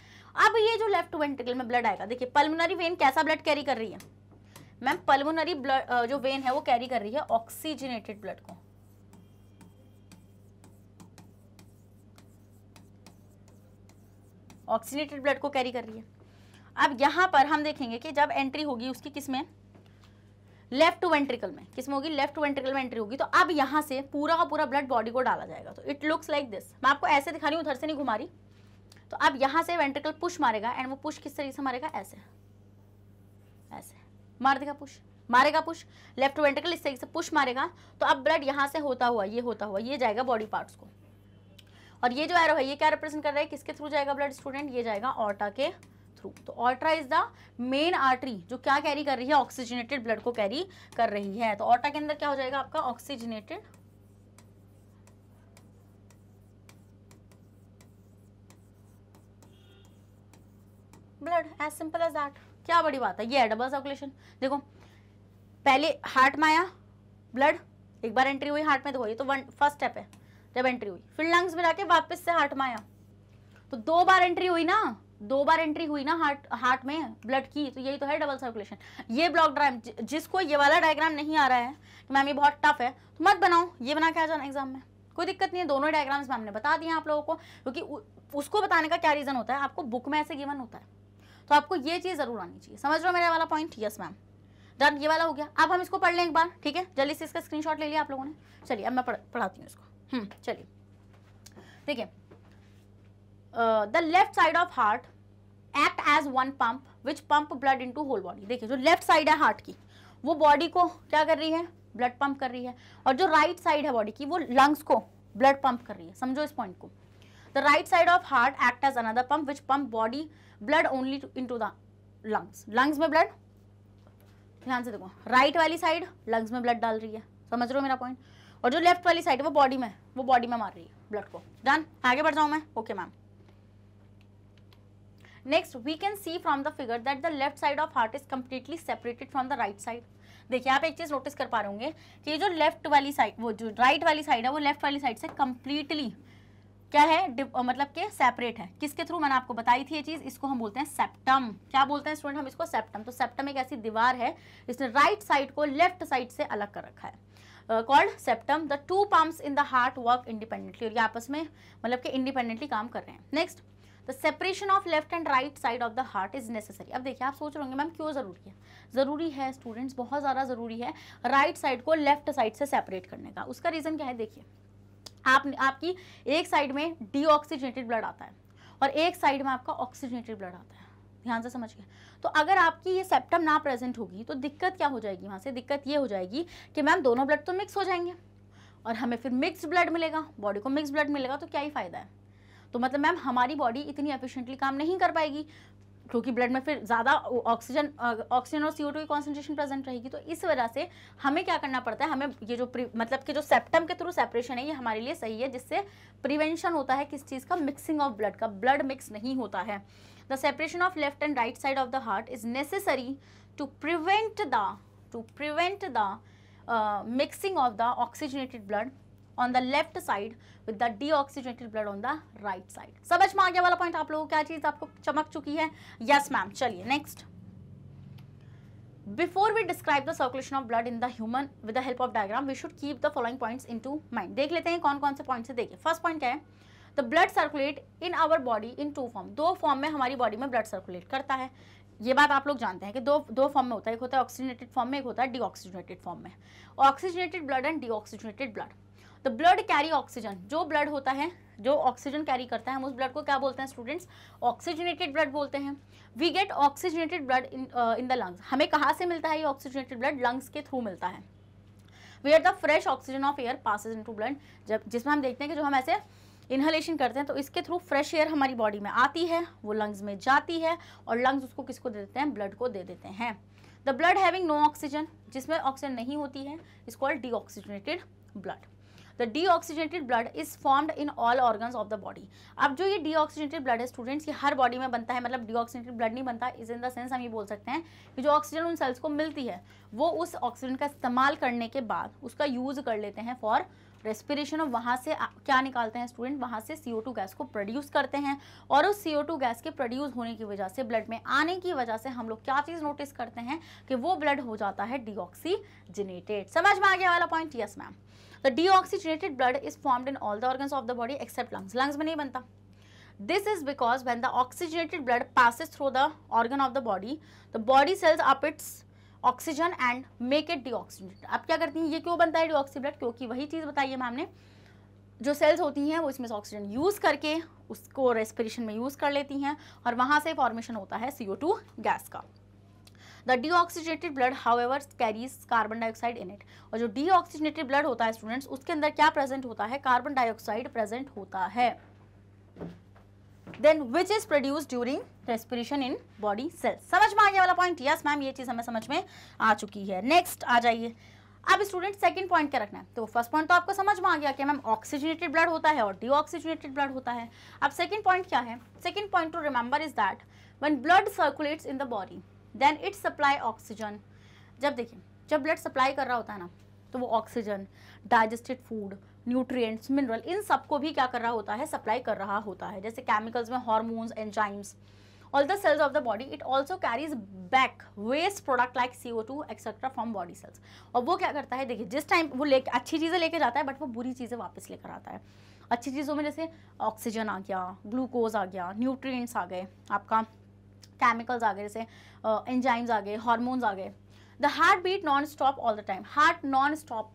अब ये जो लेफ्ट वेंट्रिकल में ब्लड आएगा देखिए पल्मोनरी वेन कैसा ब्लड कैरी कर रही है मैम पल्मोनरी ब्लड जो वेन है वो कैरी कर रही है ऑक्सीजनेटेड ब्लड को ऑक्सीजनेटेड ब्लड को कैरी कर रही है अब यहां पर हम देखेंगे कि जब एंट्री होगी उसकी किसमें लेफ्ट वेंट्रिकल में किस में होगी लेफ्ट वेंट्रिकल में एंट्री होगी तो अब यहाँ से पूरा का पूरा ब्लड बॉडी को डाला जाएगा तो इट लुक्स लाइक दिस मैं आपको ऐसे दिखा रही हूँ उधर से नहीं घुमा रही तो अब यहाँ से वेंट्रिकल पुश मारेगा एंड वो पुश किस तरीके से मारेगा ऐसे ऐसे मार देगा पुश मारेगा पुश लेफ्ट वेंट्रिकल इस तरीके से पुश मारेगा तो अब ब्लड यहाँ से होता हुआ ये होता हुआ ये जाएगा बॉडी पार्ट्स को और ये जो एरो है ये क्या रिप्रेजेंट कर रहा है किसके थ्रू जाएगा ब्लड स्टूडेंट ये जाएगा ऑटा के थ्रू तो aorta is the main artery जो क्या कैरी कर रही है ऑक्सीजनेटेड ब्लड को कैरी कर रही है तो ऑल्ट्रा के अंदर क्या हो जाएगा आपका oxygenated blood as simple as that क्या बड़ी बात है ये है डबल सर्कुलेशन देखो पहले हार्ट में आया ब्लड एक बार एंट्री हुई हार्ट में देखो ये तो वन फर्स्ट स्टेप है जब एंट्री हुई फिर लंग्स में जाके वापस से हार्ट में आया तो दो बार एंट्री हुई ना दो बार एंट्री हुई ना हार्ट हार्ट में ब्लड की तो यही तो है डबल सर्कुलेशन ये ब्लॉक डायग्राम जिसको ये वाला डायग्राम नहीं आ रहा है तो मैम ये बहुत टफ है तो मत बनाओ ये बना के आ जाना एग्जाम में कोई दिक्कत नहीं है दोनों डायग्राम्स मैम ने बता दिए आप लोगों को क्योंकि उसको बताने का क्या रीज़न होता है आपको बुक में ऐसे गिवन होता है तो आपको ये चीज़ ज़रूर आनी चाहिए समझ रहे हो मेरा वाला पॉइंट यस मैम डन ये वाला हो गया अब हम इसको पढ़ लें एक बार ठीक है जल्दी से इसका स्क्रीनशॉट ले लिया आप लोगों ने चलिए अब मैं पढ़, पढ़ाती हूँ इसको हम्म, चलिए ठीक है the left side of heart act as one pump which pump blood into whole body देखिए जो लेफ्ट साइड है हार्ट की वो बॉडी को क्या कर रही है ब्लड पंप कर रही है और जो राइट right साइड है बॉडी की वो लंग्स को ब्लड पंप कर रही है समझो इस पॉइंट को the right side of heart act as another pump which pump body blood only into the lungs lungs में ब्लड ध्यान से देखो राइट right वाली साइड लंग्स में ब्लड डाल रही है समझ रहे हो मेरा पॉइंट और जो लेफ्ट वाली साइड है वो बॉडी में वो बॉडी में मार रही है ब्लड को डन आगे बढ़ जाऊँ मैं okay ma'am next we can see from the figure that the left side of heart is completely separated from the right side देखिए आप एक चीज नोटिस कर पा रहे होंगे कि जो लेफ्ट वाली साइड वो जो राइट वाली साइड है वो लेफ्ट वाली साइड से कम्प्लीटली क्या है मतलब के सेपरेट है किसके थ्रू मैंने आपको बताई थी ये चीज़ इसको हम बोलते हैं सेप्टम क्या बोलते हैं स्टूडेंट हम इसको सेप्टम तो सेप्टम एक ऐसी दीवार है जिसने राइट साइड को लेफ्ट साइड से अलग कर रखा है called septum the two pumps in the heart work independently और ये आपस में मतलब कि इंडिपेंडेंटली काम कर रहे हैं next the separation of left and right side of the heart is necessary अब देखिए आप सोच रहे होंगे मैम क्यों ज़रूरी है ज़रूरी है स्टूडेंट्स बहुत ज़्यादा ज़रूरी है राइट right साइड को लेफ्ट साइड से सेपरेट करने का उसका रीज़न क्या है देखिए आप आपकी एक साइड में डीऑक्सीजनेटेड ब्लड आता है और एक साइड में आपका ऑक्सीजनेटेड ब्लड आता है ध्यान से समझ गए तो अगर आपकी ये सेप्टम ना प्रेजेंट होगी तो दिक्कत क्या हो जाएगी वहाँ से दिक्कत ये हो जाएगी कि मैम दोनों ब्लड तो मिक्स हो जाएंगे और हमें फिर मिक्स ब्लड मिलेगा बॉडी को मिक्स ब्लड मिलेगा तो क्या ही फ़ायदा है तो मतलब मैम हमारी बॉडी इतनी एफिशिएंटली काम नहीं कर पाएगी क्योंकि ब्लड में फिर ज़्यादा ऑक्सीजन ऑक्सीजन और सी की कॉन्सेंट्रेशन प्रेजेंट रहेगी तो इस वजह से हमें क्या करना पड़ता है हमें ये जो मतलब कि जो सेप्टम के थ्रू सेपरेशन है ये हमारे लिए सही है जिससे प्रिवेंशन होता है किस चीज़ का मिक्सिंग ऑफ ब्लड का ब्लड मिक्स नहीं होता है the separation of left and right side of the heart is necessary to prevent the to prevent the mixing of the oxygenated blood on the left side with the deoxygenated blood on the right side समझ में आ गया वाला point आप लोगों क्या चीज आपको चमक चुकी है यस मैम चलिए next we describe the circulation of blood in the human with the help of diagram we should keep the following points into mind देख लेते हैं कौन कौन से पॉइंट से देखिए फर्स्ट पॉइंट क्या है the blood circulate in our body in two form दो फॉर्म में हमारी बॉडी में ब्लड सर्कुलेट करता है ये बात आप लोग जानते हैं कि दो दो फॉर्म में होता है एक होता है ऑक्सीजनेटेड फॉर्म में एक होता है डीऑक्सीजनेटेड फॉर्म में oxygenated blood and deoxygenated blood the blood carry oxygen जो ब्लड होता है जो ऑक्सीजन कैरी करता है हम उस ब्लड को क्या बोलते हैं स्टूडेंट्स ऑक्सीजनेटेड ब्लड बोलते हैं we get oxygenated blood in the lungs हमें कहाँ से मिलता है ये ऑक्सीजनेटेड ब्लड लंग्स के थ्रू मिलता है we are the fresh oxygen of air passes into blood जब जिसमें हम देखते हैं कि जो हम ऐसे इनहलेशन करते हैं तो इसके थ्रू फ्रेश एयर हमारी बॉडी में आती है वो लंग्स में जाती है और लंग्स उसको किसको दे देते हैं ब्लड को दे देते हैं the blood having no oxygen जिसमें ऑक्सीजन नहीं होती है is called de blood the deoxygenated blood is formed in all organs of the body अब जो ये डीऑक्सीजनेटेड ब्लड है स्टूडेंट्स ये हर बॉडी में बनता है मतलब डीऑक्सीजनेटेड ब्लड नहीं बनता इज इन द सेंस हम ये बोल सकते हैं कि जो ऑक्सीजन उन सेल्स को मिलती है वो उस ऑक्सीजन का इस्तेमाल करने के बाद उसका यूज़ कर लेते हैं फॉर रेस्पिरेशन और वहाँ से क्या निकालते हैं स्टूडेंट वहाँ से सी गैस को प्रोड्यूस करते हैं और उस सी गैस के प्रोड्यूस होने की वजह से ब्लड में आने की वजह से हम लोग क्या चीज़ नोटिस करते हैं कि वो ब्लड हो जाता है डिऑक्सीजनेटेड समझ में आ गया वाला point yes ma'am the deoxygenated blood is formed in all the organ of the body except lungs lungs में नहीं बनता this is because when the oxygenated blood passes through the organ of the body the body cells up its oxygen and make it deoxygenated आप क्या करती हैं ये क्यों बनता है डीऑक्सी ब्लड क्योंकि वही चीज़ बताई है मैम ने जो सेल्स होती हैं वो इसमें से ऑक्सीजन यूज़ करके उसको रेस्पिरेशन में यूज़ कर लेती हैं और वहाँ से फॉर्मेशन होता है सी गैस का the deoxygenated blood however carries carbon dioxide in it और जो डीऑक्सीजनेटेड ब्लड होता है स्टूडेंट्स उसके अंदर क्या प्रेजेंट होता है कार्बन डाइऑक्साइड प्रेजेंट होता है then which is produce during respiration in body cells समझ में आ गया वाला पॉइंट यस मैम ये चीज हमें समझ में आ चुकी है नेक्स्ट आ जाइए अब स्टूडेंट सेकंड पॉइंट क्या रखना है तो फर्स्ट पॉइंट तो आपको समझ में आ गया कि मैम ऑक्सीजनेटेड ब्लड होता है और डीऑक्सीजनेटेड ब्लड होता है अब सेकंड पॉइंट क्या है second point to remember is that when blood circulates in the body then it supply oxygen जब देखिए जब ब्लड सप्लाई कर रहा होता है ना तो वो oxygen digested food nutrients mineral इन सबको भी क्या कर रहा होता है सप्लाई कर रहा होता है जैसे केमिकल्स में hormones enzymes all the cells of the body it also carries back waste product like C O two etcetera from body cells और वो क्या करता है देखिए जिस टाइम वो ले अच्छी चीज़ें लेके जाता है बट वो बुरी चीज़ें वापस लेकर आता है अच्छी चीज़ों में जैसे ऑक्सीजन आ गया ग्लूकोज आ गया न्यूट्रिएंट्स आ गए आपका केमिकल्स आ गए जैसे एंजाइम्स आ गए हार्मोन्स आ गए the heart beat non stop all the time heart non stop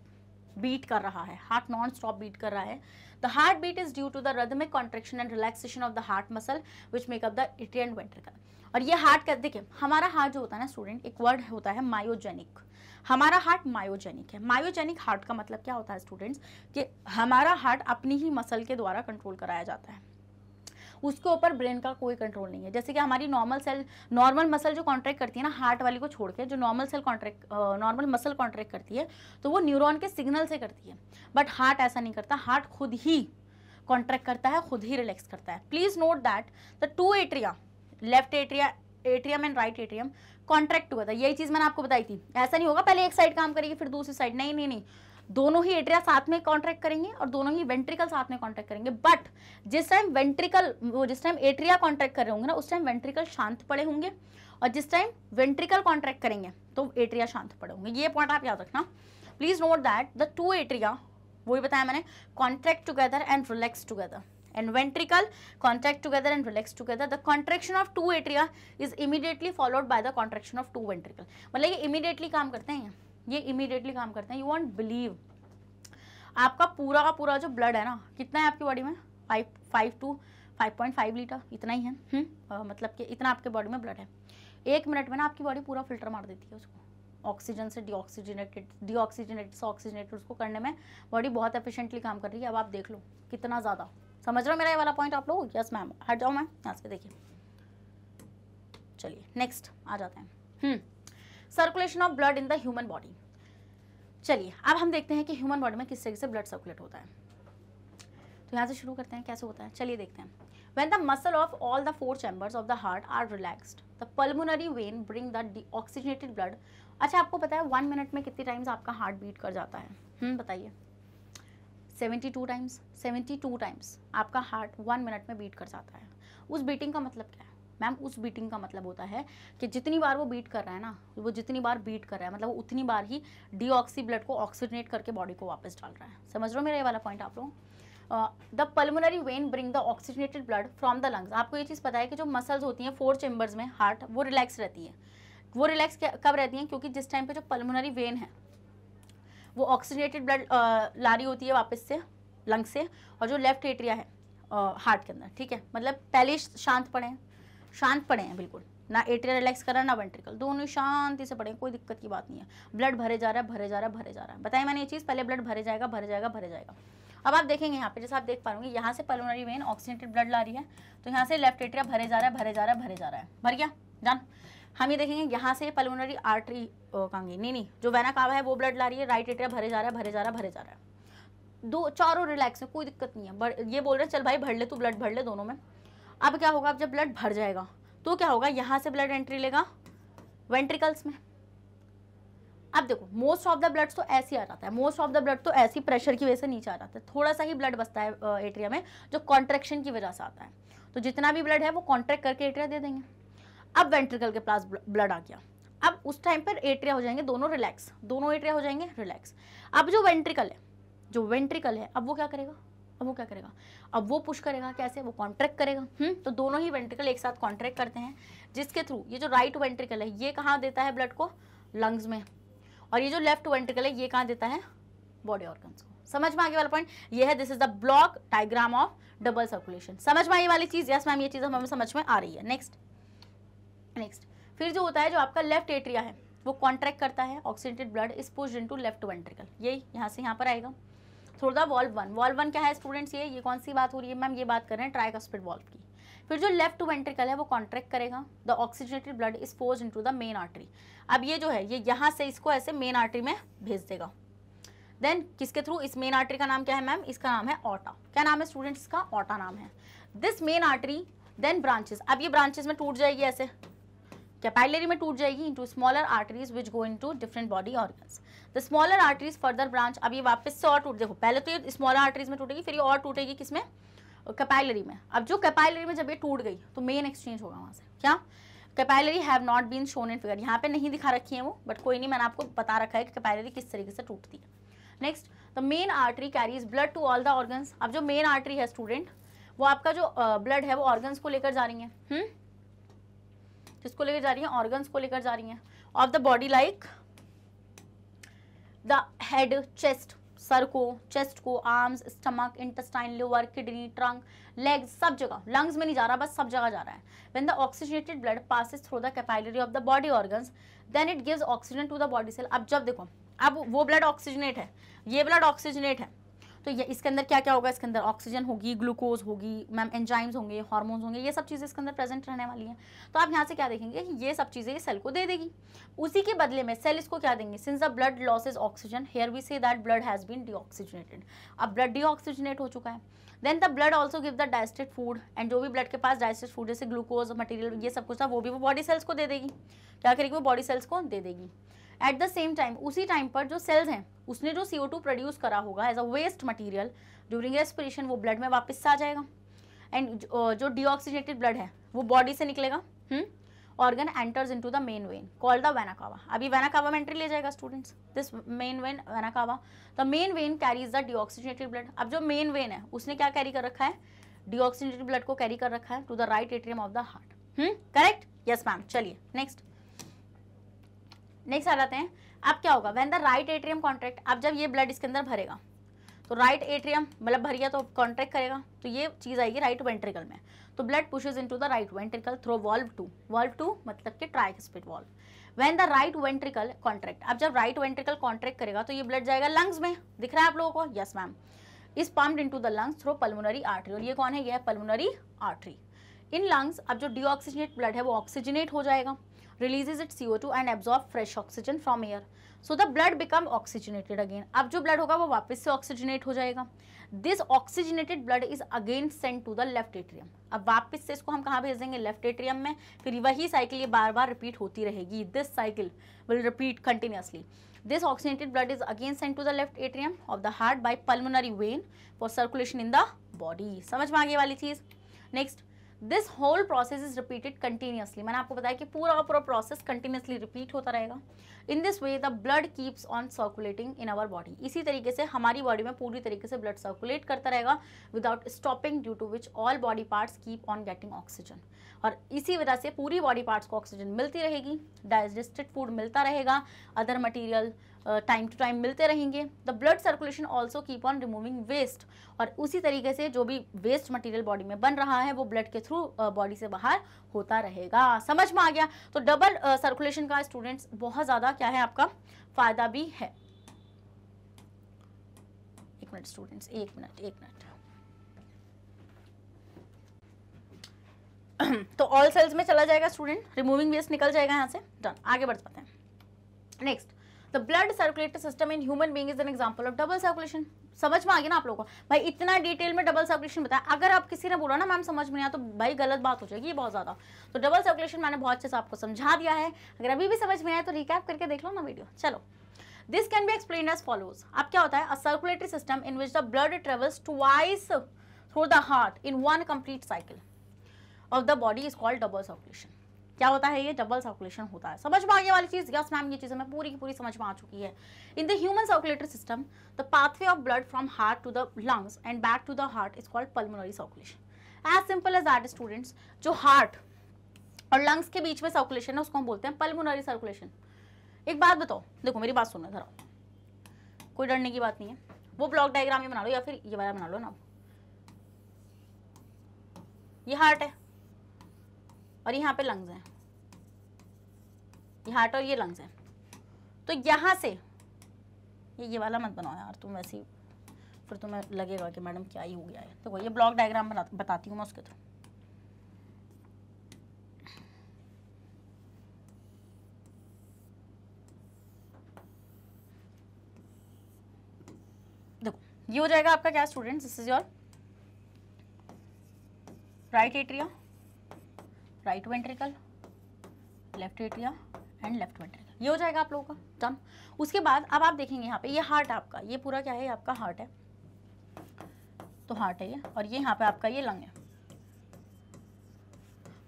beat कर रहा है हार्ट नॉन स्टॉप बीट कर रहा है the heart beat is due to the rhythmic contraction and relaxation of the heart muscle which make up the इटी ventricle और ये heart का देखिए हमारा हार्ट जो होता है ना स्टूडेंट एक वर्ड होता है मायोजेनिक हमारा हार्ट मायोजेनिक है मायोजेनिक हार्ट का मतलब क्या होता है स्टूडेंट्स कि हमारा हार्ट अपनी ही मसल के द्वारा कंट्रोल कराया जाता है उसके ऊपर ब्रेन का कोई कंट्रोल नहीं है जैसे कि हमारी नॉर्मल सेल नॉर्मल मसल जो कॉन्ट्रैक्ट करती है ना हार्ट वाली को छोड़ के जो normal cell contract normal muscle contract करती है तो वो न्यूरोन के सिग्नल से करती है बट हार्ट ऐसा नहीं करता हार्ट खुद ही कॉन्ट्रैक्ट करता है खुद ही रिलैक्स करता है please note that the two atria left atria atrium and right atrium contract हुआ था यही चीज मैंने आपको बताई थी ऐसा नहीं होगा पहले एक साइड काम करेगी फिर दूसरी साइड नहीं नहीं नहीं दोनों ही एट्रिया साथ में कॉन्ट्रैक्ट करेंगे और दोनों ही वेंट्रिकल साथ में कॉन्ट्रैक्ट करेंगे बट जिस टाइम वेंट्रिकल वो जिस टाइम एट्रिया कॉन्ट्रैक्ट कर रहे होंगे ना उस टाइम वेंट्रिकल शांत पड़े होंगे और जिस टाइम वेंट्रिकल कॉन्ट्रैक्ट करेंगे तो एट्रिया शांत पड़े होंगे ये पॉइंट आप याद रखना please note that the two atria वो ही बताया मैंने contract together and relax together and ventricle contract together and relax together the contraction of two atria is immediately followed by the contraction of two ventricle मतलब ये immediately काम करते हैं ये इमीडिएटली काम करते हैं यू वॉन्ट बिलीव आपका पूरा का पूरा जो ब्लड है ना कितना है आपकी बॉडी में five five two five point five litre इतना ही है आ, हम्म, मतलब कि इतना आपके बॉडी में ब्लड है एक मिनट में ना आपकी बॉडी पूरा फिल्टर मार देती है उसको ऑक्सीजन से डीऑक्सीजनेटेड डीऑक्सीजनेटेड से ऑक्सीजनेटेड उसको करने में बॉडी बहुत एफिशिएंटली काम कर रही है अब आप देख लो कितना ज़्यादा समझ रहे हो मेरा ये वाला पॉइंट आप लोग यस मैम हट जाओ मैम यहाँ से देखिए चलिए नेक्स्ट आ जाते हैं circulation of blood in the human body चलिए अब हम देखते हैं कि ह्यूमन बॉडी में किस तरीके से ब्लड सर्कुलेट होता है तो यहाँ से शुरू करते हैं कैसे होता है चलिए देखते हैं the muscle of all the four chambers of the heart are relax the the vein bring the deoxygenated blood अच्छा आपको पता है वन मिनट में कितनी टाइम्स आपका हार्ट बीट कर जाता है हम्म, बताइए seventy two times seventy two times आपका हार्ट वन मिनट में बीट कर जाता है उस बीटिंग का मतलब क्या है मैम उस बीटिंग का मतलब होता है कि जितनी बार वो बीट कर रहा है ना वो जितनी बार बीट कर रहा है मतलब वो उतनी बार ही डी ब्लड को ऑक्सीजनेट करके बॉडी को वापस डाल रहा है समझ रहे हो मेरा ये वाला पॉइंट आप लोग the pulmonary vein bring the oxygenated blood from the lungs आपको ये चीज़ पता है कि जो मसल्स होती हैं फोर चेंबर्स में हार्ट वो रिलैक्स रहती है वो रिलैक्स कब रहती हैं क्योंकि जिस टाइम पे जो पल्मोनरी वेन है वो ऑक्सीजनेटेड ब्लड ला रही होती है वापस से लंग्स से और जो लेफ्ट एट्रिया है हार्ट के अंदर ठीक है मतलब पहले शांत पड़े शांत पड़े हैं बिल्कुल ना एट्रिया रिलैक्स कर रहा है ना वेंट्रिकल दोनों शांति से पड़े कोई दिक्कत की बात नहीं है ब्लड भरे जा रहा है भरे जा रहा है भरे जा रहा है बताया मैंने ये चीज़ पहले ब्लड भरे जाएगा भरे जाएगा भरे जाएगा अब आप देखेंगे यहाँ पे जैसे आप देख पा पाओगे यहाँ से पलोनरी वेन ऑक्सीडेटेड ब्लड ला रही है तो यहाँ से लेफ्ट एट्रिया भरे जा रहा है भरे जा रहा है भरे जा रहा है भर गया जान हम ये देखेंगे यहाँ से पलोनरी आर्टरी कहूँगी नहीं नहीं जो वैना कावा है वो ब्लड ला रही है राइट एट्रिया भरे जा रहा है भरे जा रहा है भरे जा रहा है दो चारों रिलैक्स है कोई दिक्कत नहीं है ये बोल रहे हैं चल भाई भर ले तू ब्लड भर ले दोनों में अब क्या होगा अब जब ब्लड भर जाएगा तो क्या होगा यहाँ से ब्लड एंट्री लेगा वेंट्रिकल्स में अब देखो मोस्ट ऑफ द ब्लड तो ऐसे आ जाता है मोस्ट ऑफ द ब्लड तो ऐसी प्रेशर की वजह से नीचे आ जाता है थोड़ा सा ही ब्लड बसता है एट्रिया में जो कॉन्ट्रेक्शन की वजह से आता है तो जितना भी ब्लड है वो कॉन्ट्रैक्ट करके एट्रिया दे देंगे अब वेंट्रिकल के पास ब्लड आ गया अब उस टाइम पर एट्रिया हो जाएंगे दोनों रिलैक्स दोनों एट्रिया हो जाएंगे रिलैक्स अब जो वेंट्रिकल है जो वेंट्रिकल है अब वो क्या करेगा अब वो क्या करेगा अब वो पुश करेगा कैसे वो कॉन्ट्रैक्ट करेगा हुँ? हम्म, तो दोनों ही वेंट्रिकल एक साथ कॉन्ट्रैक्ट करते हैं जिसके थ्रू ये जो राइट वेंट्रिकल है ये कहाँ देता है ब्लड को लंग्स में और ये जो लेफ्ट वेंट्रिकल है ये कहाँ देता है बॉडी ऑर्गन्स को समझ में आगे वाला पॉइंट ये है this is the block diagram of double circulation समझ में आई वाली चीज़ यस मैम ये चीज़ हमें समझ में आ रही है नेक्स्ट नेक्स्ट फिर जो होता है जो आपका लेफ्ट एट्रिया है वो कॉन्ट्रैक्ट करता है oxidated blood is pushed into left ventricle यही यहाँ से यहाँ पर आएगा through the valve one valve one क्या है स्टूडेंट्स ये ये कौन सी बात हो रही है मैम ये बात कर रहे हैं ट्राइकॉस्पिड वॉल्व की फिर जो लेफ्ट वेंट्रिकल है वो कॉन्ट्रैक्ट करेगा the oxygenated blood is forced into the main artery अब ये जो है ये यहाँ से इसको ऐसे मेन आर्टरी में भेज देगा देन किसके थ्रू इस मेन आर्टरी का नाम क्या है मैम इसका नाम है ऑटा क्या नाम है स्टूडेंट्स का ऑटा नाम है this main artery then branches अब ये ब्रांचेस में टूट जाएगी ऐसे कैपाइलरी में टूट जाएगी into smaller arteries which go into different body organs the smaller arteries further branch अब ये वापस से और टूट देखो पहले तो ये स्मॉलर आर्टरीज में टूटेगी फिर ये और टूटेगी किसमें कैपाइलरी में अब जो कैपाइलरी में जब ये टूट गई तो मेन एक्सचेंज होगा वहाँ से क्या capillary have not been shown in figure यहाँ पे नहीं दिखा रखी है वो बट कोई नहीं मैंने आपको बता रखा है कि कैपाइलरी किस तरीके से टूटती है next the main artery carries blood to all the organs अब जो मेन आर्टरी है स्टूडेंट वो आपका जो ब्लड uh, है वो ऑर्गन्स को लेकर जा रही है हम्म? किसको लेकर जा रही है ऑर्गन्स को लेकर जा रही है of the body like the head chest सर को चेस्ट को arms stomach intestine liver kidney trunk leg सब जगह लंग्स में नहीं जा रहा बस सब जगह जा रहा है when the oxygenated blood passes through the capillary of the body organs then it gives oxygen to the body cell अब जब देखो अब वो ब्लड ऑक्सीजनेट है ये ब्लड ऑक्सीजनेट है तो ये इसके अंदर क्या क्या होगा इसके अंदर ऑक्सीजन होगी ग्लूकोज होगी मैम एंजाइम्स होंगे हार्मोन्स होंगे ये सब चीज़ें इसके अंदर प्रेजेंट रहने वाली हैं तो आप यहाँ से क्या देखेंगे कि ये सब चीज़ें ये सेल को दे देगी उसी के बदले में सेल इसको क्या देंगे since the blood loss is oxygen here we say that blood has been deoxygenated अब ब्लड डीऑक्सीजनेट हो चुका है then the blood also give the digested food and जो भी ब्लड के पास डाइजेस्टेड फूड जैसे ग्लूकोज मटीरियल ये सब कुछ था वो भी वो बॉडी सेल्स को दे देगी क्या करेगी वो बॉडी सेल्स को दे देगी एट द सेम टाइम उसी टाइम पर जो सेल्स हैं उसने जो सी प्रोड्यूस करा होगा as a waste material during respiration वो ब्लड में वापस आ जाएगा एंड जो डीऑक्सीजनेटेड ब्लड है वो बॉडी से निकलेगा organ enters into the main vein called the vena cava अभी वेनाकावा में एंट्री ले जाएगा students this main vein vena cava the main vein carries the deoxygenated blood अब जो मेन वेन है उसने क्या कैरी कर रखा है डीऑक्सीजनेटेड ब्लड को कैरी कर रखा है to the right atrium of the heart correct yes ma'am चलिए नेक्स्ट नेक्स्ट आ जाते हैं अब क्या होगा when the right atrium contract अब जब ये ब्लड इसके अंदर भरेगा तो राइट एट्रियम मतलब भरिया तो कॉन्ट्रैक्ट करेगा तो ये चीज़ आएगी राइट वेंट्रिकल में तो blood pushes to the right ventricle through valve two valve two मतलब कि tricuspid valve when the right ventricle contract अब जब राइट वेंट्रिकल कॉन्ट्रैक्ट करेगा तो ये ब्लड जाएगा लंग्स में दिख रहा है आप लोगों को yes ma'am is pumped into the lungs through pulmonary artery और ये कौन है यह है पल्मोनरी आर्टरी इन लंग्स अब जो डीऑक्सीजनेट ब्लड है वो ऑक्सीजनेट हो जाएगा releases releases its two and absorb fresh oxygen from air so the blood become oxygenated again अब जो ब्लड होगा वो वापस से ऑक्सीजनेट हो जाएगा this oxygenated blood is again sent to the left atrium अब वापस से इसको हम कहाँ भेज देंगे लेफ्ट एट्रियम में फिर वही साइकिल ये बार बार रिपीट होती रहेगी this cycle will repeat continuously this oxygenated blood is again sent to the left atrium of the heart by pulmonary vein for circulation in the body समझ में आगे वाली चीज़ next this whole process is repeated continuously मैंने आपको बताया कि पूरा पूरा प्रोसेस कंटिन्यूसली रिपीट होता रहेगा in this way the blood keeps on circulating in our body इसी तरीके से हमारी बॉडी में पूरी तरीके से ब्लड सर्कुलेट करता रहेगा without stopping due to which all body parts keep on getting oxygen और इसी वजह से पूरी बॉडी पार्ट्स को ऑक्सीजन मिलती रहेगी डाइजेस्टेड फूड मिलता रहेगा other material time to time मिलते रहेंगे the blood circulation also keep on removing waste और उसी तरीके से जो भी वेस्ट मटेरियल बॉडी में बन रहा है वो ब्लड के थ्रू बॉडी से बाहर होता रहेगा समझ में आ गया तो डबल सर्कुलेशन का स्टूडेंट्स बहुत ज़्यादा क्या है आपका फ़ायदा भी है एक मिनट स्टूडेंट्स एक मिनट एक मिनट तो ऑल सेल्स में चला जाएगा स्टूडेंट रिमूविंग वेस्ट निकल जाएगा यहाँ से डन आगे बढ़ जाते हैं next the blood circulatory system in human being is an example of double circulation समझ में आ गया ना आप लोगों को भाई इतना डिटेल में डबल सर्कुलेशन बताया अगर आप किसी ने बोला ना मैम समझ में नहीं आया तो भाई गलत बात हो जाएगी ये बहुत ज़्यादा तो डबल सर्कुलेशन मैंने बहुत अच्छे से आपको समझा दिया है अगर अभी भी समझ में आया तो रिकैप करके देख लो ना वीडियो चलो this can be explain as follows अब क्या होता है a circulatory system in which the blood travels twice through the heart in one complete cycle of the body is called double circulation क्या होता है ये डबल सर्कुलेशन होता है समझ में आगे वाली चीज़ यस मैम ये चीज़ हमें पूरी की पूरी समझ में आ चुकी है in the human circulatory system the pathway of blood from heart to the lungs and back to the heart is called pulmonary circulation as simple as that students जो हार्ट और लंग्स के बीच में सर्कुलेशन है उसको हम बोलते हैं पल्मोनरी सर्कुलेशन एक बात बताओ देखो मेरी बात सुनना जरा कोई डरने की बात नहीं है वो ब्लॉक डायग्राम ही बना लो या फिर ये वाला बना लो ना ये हार्ट है और यहाँ पे लंग्स हैं हार्ट और ये लंग्स हैं तो यहाँ से ये ये वाला मत बनाओ यार तुम वैसे फिर तुम्हें लगेगा कि मैडम क्या ही हो गया है देखो तो ये ब्लॉक डायग्राम बताती हूँ मैं उसके थ्रू ये हो जाएगा आपका क्या students this is your right atria right ventricle left atria and left ventricle ये हो जाएगा आप लोगों का डन उसके बाद अब आप देखेंगे यहाँ पे ये हार्ट आपका ये पूरा क्या है ये आपका हार्ट है तो हार्ट है ये और ये यहाँ पे आपका ये लंग है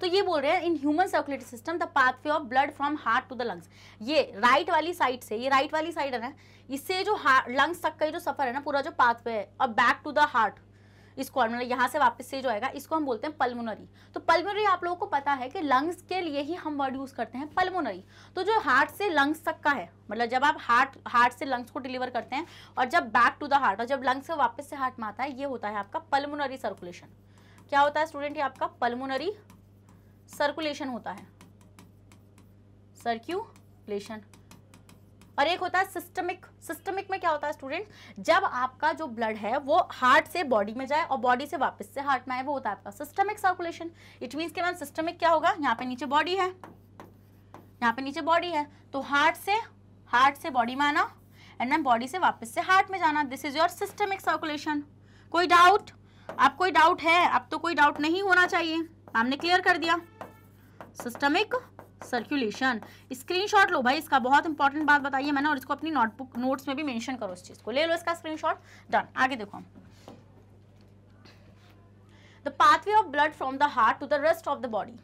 तो ये बोल रहे हैं in human circulatory system the pathway of blood from heart to the lungs ये राइट वाली साइड से ये राइट वाली साइड है ना इससे जो हार्ट लंग्स तक का जो सफर है ना पूरा जो पाथवे है और बैक टू द हार्ट इस कॉर्मुलर यहाँ से वापस से जो आएगा इसको हम बोलते हैं पल्मोनरी तो पल्मोनरी आप लोगों को पता है कि लंग्स के लिए ही हम वर्ड यूज़ करते हैं पल्मोनरी तो जो हार्ट से लंग्स तक का है मतलब जब आप हार्ट हार्ट से लंग्स को डिलीवर करते हैं और जब बैक टू द हार्ट और जब लंग्स से वापस से हार्ट में आता है ये होता है आपका पल्मोनरी सर्कुलेशन क्या होता है स्टूडेंट ये आपका पल्मोनरी सर्कुलेशन होता है सर्क्यूलेशन और एक होता है सिस्टमिक सिस्टमिक में क्या होता है स्टूडेंट जब आपका जो ब्लड है वो हार्ट से बॉडी में जाए और बॉडी से वापस से हार्ट में आए वो होता है आपका सिस्टमिक सर्कुलेशन इट मीन्स के मैम सिस्टमिक क्या होगा यहाँ पे नीचे बॉडी है यहाँ पे नीचे बॉडी है तो हार्ट से हार्ट से बॉडी में आना एंड मैम बॉडी से वापस से हार्ट में जाना this is your systemic circulation कोई डाउट आप कोई डाउट है अब तो कोई डाउट नहीं होना चाहिए हमने क्लियर कर दिया सिस्टमिक सर्कुलेशन स्क्रीनशॉट लो भाई इसका बहुत इंपॉर्टेंट बात बताइए मैंने और इसको अपनी नोटबुक नोट्स में भी मेंशन करो इस चीज़ को ले लो इसका स्क्रीनशॉट डन आगे देखो the pathway of blood from the heart to the rest of the body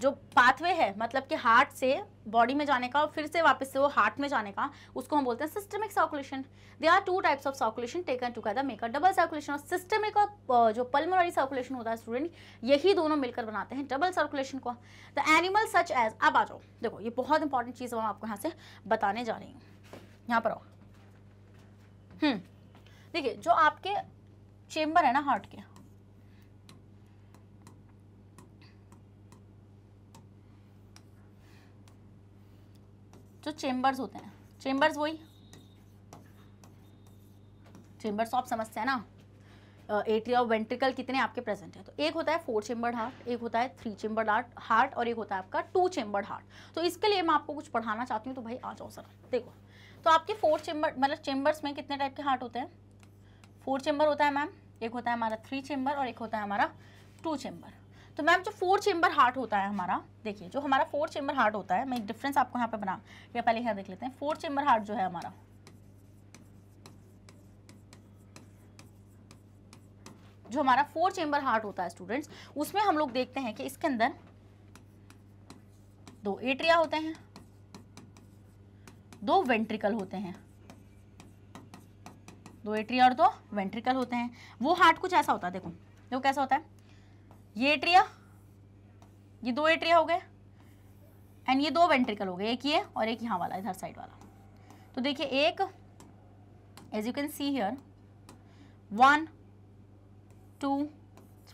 जो पाथवे है मतलब कि हार्ट से बॉडी में जाने का और फिर से वापस से वो हार्ट में जाने का उसको हम बोलते हैं systemic circulation they are two types of circulation taken together make a double circulation और सिस्टमिक और जो पल्मोनरी सर्कुलेशन होता है स्टूडेंट यही दोनों मिलकर बनाते हैं डबल सर्कुलेशन को द एनिमल सच एज अब आ जाओ देखो ये बहुत इंपॉर्टेंट चीज़ हम आपको यहाँ से बताने जा रही हूँ यहाँ पर आओ हम्म, देखिए जो आपके चेम्बर है ना हार्ट के जो चेंबर्स होते हैं चेंबर्स वही चेंबर्स तो आप समझते हैं ना एट्रिया और वेंट्रिकल कितने आपके प्रेजेंट है तो एक होता है फोर चेंबर्ड हार्ट एक होता है थ्री चेंबर्ड हार्ट हार्ट और एक होता है आपका टू चेंबर्ड हार्ट तो इसके लिए मैं आपको कुछ पढ़ाना चाहती हूँ तो भाई आ जाओ सर देखो तो आपके फोर चेंबर मतलब चेंबर्स में कितने टाइप के हार्ट होते हैं फोर चेंबर होता है मैम एक होता है हमारा थ्री चेंबर और एक होता है हमारा टू चेंबर तो मैम जो फोर चेंबर हार्ट होता है हमारा देखिए जो हमारा फोर चेंबर हार्ट होता है मैं एक डिफरेंस आपको यहाँ पे बना या पहले यहाँ देख लेते हैं फोर चेंबर हार्ट जो है हमारा जो हमारा फोर चेंबर हार्ट होता है स्टूडेंट्स उसमें हम लोग देखते हैं कि इसके अंदर दो एट्रिया होते हैं दो वेंट्रिकल होते हैं दो एट्रिया और दो वेंट्रिकल होते हैं वो हार्ट कुछ ऐसा होता है देखो वो कैसा होता है ये एट्रिया ये दो एट्रिया हो गए एंड ये दो वेंट्रिकल हो गए एक ये और एक यहाँ वाला इधर साइड वाला तो देखिए एक as you can see here one two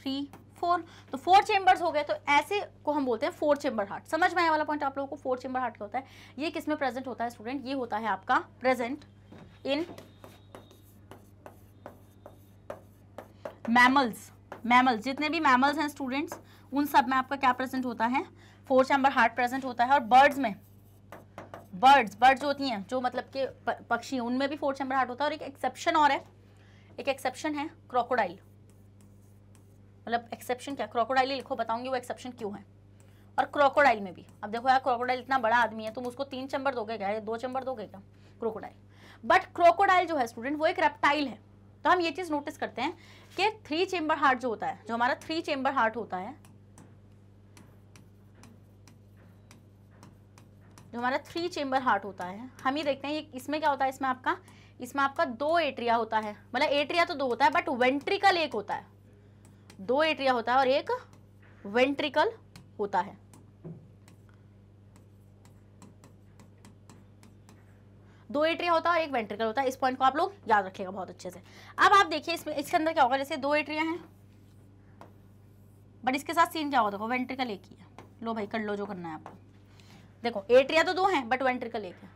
three four तो फोर चेंबर्स हो गए तो ऐसे को हम बोलते हैं फोर चेंबर हार्ट समझ में आया वाला पॉइंट आप लोगों को फोर चेंबर हार्ट क्या होता है ये किस में प्रेजेंट होता है स्टूडेंट ये होता है आपका प्रेजेंट इन मैमल्स मैमल्स जितने भी मैमल्स हैं स्टूडेंट्स उन सब में आपका क्या प्रेजेंट होता है फोर चैम्बर हार्ट प्रेजेंट होता है और बर्ड्स में बर्ड्स बर्ड्स होती हैं जो मतलब के पक्षी हैं उनमें भी फोर चैम्बर हार्ट होता है और एक एक्सेप्शन और है एक एक्सेप्शन है क्रोकोडाइल मतलब एक्सेप्शन क्या क्रोकोडाइल लिखो बताऊंगी वो एक्सेप्शन क्यों है और क्रोकोडाइल में भी अब देखो यार क्रोकोडाइल इतना बड़ा आदमी है तुम उसको तीन चैम्बर दोगे क्या दो चैम्बर दोगे क्या क्रोकोडाइल बट क्रोकोडाइल जो है स्टूडेंट वो एक रेप्टाइल है तो हम ये चीज़ नोटिस करते हैं कि थ्री चेंबर हार्ट जो होता है जो हमारा थ्री चेंबर हार्ट होता है जो हमारा थ्री चेंबर हार्ट होता है हम ये देखते हैं ये इसमें क्या होता है इसमें आपका इसमें आपका दो एट्रिया होता है मतलब एट्रिया तो दो होता है बट वेंट्रिकल एक होता है दो एट्रिया होता है और एक वेंट्रिकल होता है दो एट्रिया होता है और एक वेंट्रिकल होता है इस पॉइंट को आप लोग याद रखिएगा बहुत अच्छे से अब आप देखिए इसमें इसके अंदर क्या होगा जैसे दो एट्रिया हैं बट इसके साथ सीन क्या होगा देखो वेंट्रिकल एक ही है लो भाई कर लो जो करना है आपको देखो एट्रिया तो दो हैं बट वेंट्रिकल एक है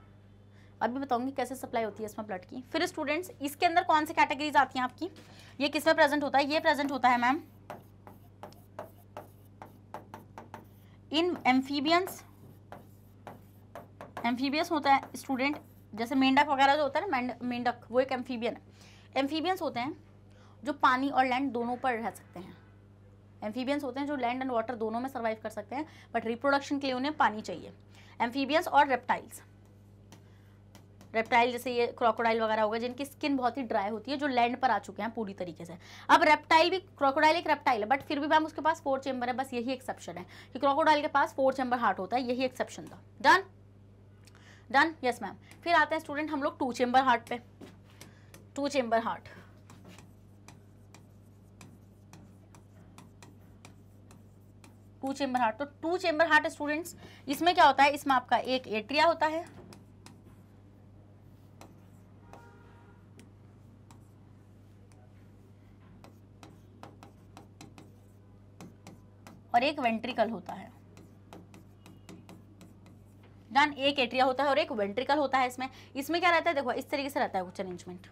अभी बताऊंगी कैसे सप्लाई होती है इसमें ब्लड की फिर स्टूडेंट्स इसके अंदर कौन सी कैटेगरीज आती हैं आपकी ये किस में प्रेजेंट होता है ये प्रेजेंट होता है मैम इन एम्फीबियंस एम्फीबियस होता है स्टूडेंट जैसे मेंढक वगैरह जो होता है ना मेंढक वो एक एम्फीबियन है एम्फीबियंस होते हैं जो पानी और लैंड दोनों पर रह सकते हैं एम्फीबियंस होते हैं जो लैंड एंड वाटर दोनों में सर्वाइव कर सकते हैं बट रिप्रोडक्शन के लिए उन्हें पानी चाहिए एम्फीबियंस और रेप्टाइल्स रेप्टाइल जैसे ये क्रोकोडाइल वगैरह होगा जिनकी स्किन बहुत ही ड्राई होती है जो लैंड पर आ चुके हैं पूरी तरीके से अब रेप्टाइल भी क्रोकोडाइल एक रेप्टाइल है बट फिर भी मैम उसके पास फोर चैम्बर है बस यही एक्सेप्शन है कि क्रोकोडाइल के पास फोर चैम्बर हार्ट होता है यही एक्सेप्शन था डन डन यस मैम फिर आते हैं स्टूडेंट हम लोग टू चेंबर हार्ट पे two chamber heart two chamber heart तो टू चेंबर हार्ट स्टूडेंट्स इसमें क्या होता है इसमें आपका एक एट्रिया होता है और एक वेंट्रिकल होता है डन एक एट्रिया होता है और एक वेंट्रिकल होता है इसमें इसमें क्या रहता है देखो इस तरीके से रहता है कुछ अरेंजमेंट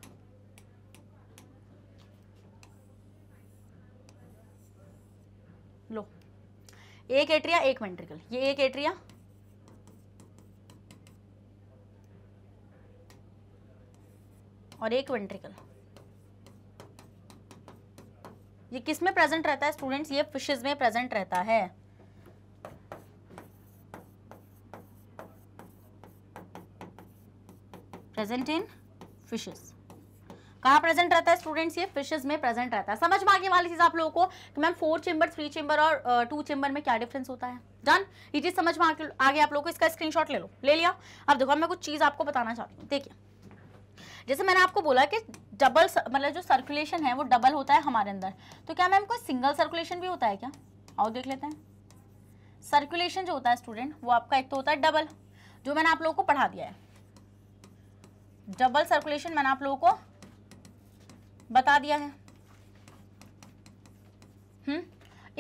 लो एक एट्रिया एक वेंट्रिकल ये एक एट्रिया और एक वेंट्रिकल ये किस में प्रेजेंट रहता है स्टूडेंट्स ये फिशेज में प्रेजेंट रहता है प्रेजेंट इन फिशेस कहा प्रेजेंट रहता है स्टूडेंट्स ये फिशेस में प्रेजेंट रहता है समझ में आगे वाली चीज़ आप लोगों को कि ma'am four chamber three chamber और टू uh, चेंबर में क्या डिफरेंस होता है डन ये चीज़ समझ में आगे आप लोगों को इसका स्क्रीनशॉट ले लो ले लिया अब देखो मैं कुछ चीज़ आपको बताना चाहती हूँ देखिए जैसे मैंने आपको बोला कि डबल मतलब जो सर्कुलेशन है वो डबल होता है हमारे अंदर तो क्या मैम कोई सिंगल सर्कुलेशन भी होता है क्या और देख लेते हैं सर्कुलेशन जो होता है स्टूडेंट वो आपका एक तो होता है डबल जो मैंने आप लोगों को पढ़ा दिया है डबल सर्कुलेशन मैंने आप लोगों को बता दिया है हम्म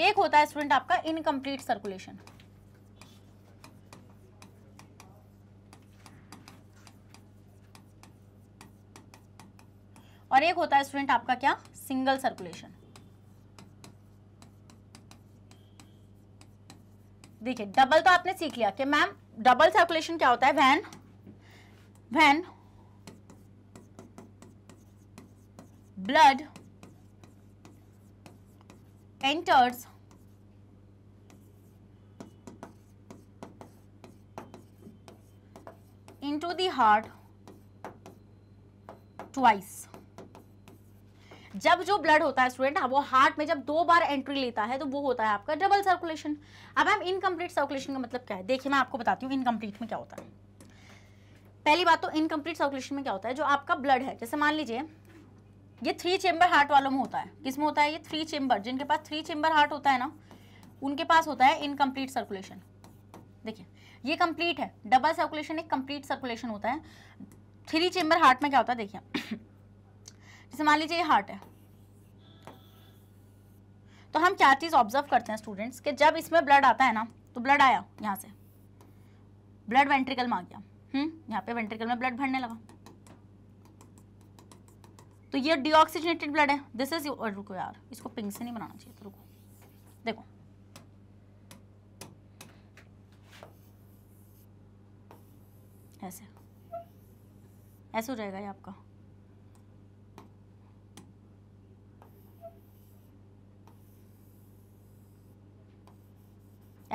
एक होता है स्टूडेंट आपका इनकम्प्लीट सर्कुलेशन और एक होता है स्टूडेंट आपका क्या सिंगल सर्कुलेशन देखिए डबल तो आपने सीख लिया कि मैम डबल सर्कुलेशन क्या होता है when when blood enters into the heart twice. जब जो ब्लड होता है स्टूडेंट वो हार्ट में जब दो बार एंट्री लेता है तो वो होता है आपका डबल सर्कुलेशन अब हम इनकम्प्लीट सर्कुलेशन का मतलब क्या है देखिए मैं आपको बताती हूँ इनकम्प्लीट में क्या होता है पहली बात तो इनकम्प्लीट सर्कुलेशन में क्या होता है जो आपका ब्लड है जैसे मान लीजिए ये थ्री चेंबर हार्ट वालों में होता है किस में होता है ये थ्री चेंबर जिनके पास थ्री चेंबर हार्ट होता है ना उनके पास होता है इनकम्प्लीट सर्कुलेशन देखिए ये कंप्लीट है डबल सर्कुलेशन एक कंप्लीट सर्कुलेशन होता है थ्री चेंबर हार्ट में क्या होता है देखिए जैसे मान लीजिए ये हार्ट है तो हम क्या चीज़ ऑब्जर्व करते हैं स्टूडेंट्स कि जब इसमें ब्लड आता है ना तो ब्लड आया यहाँ से ब्लड वेंट्रिकल में आ गया हम्म यहाँ पे वेंट्रिकल में ब्लड भरने लगा तो ये डिऑक्सीजनेटेड ब्लड है दिस इज रुको यार इसको पिंक से नहीं बनाना चाहिए तो रुको देखो ऐसे ऐसे हो जाएगा ये आपका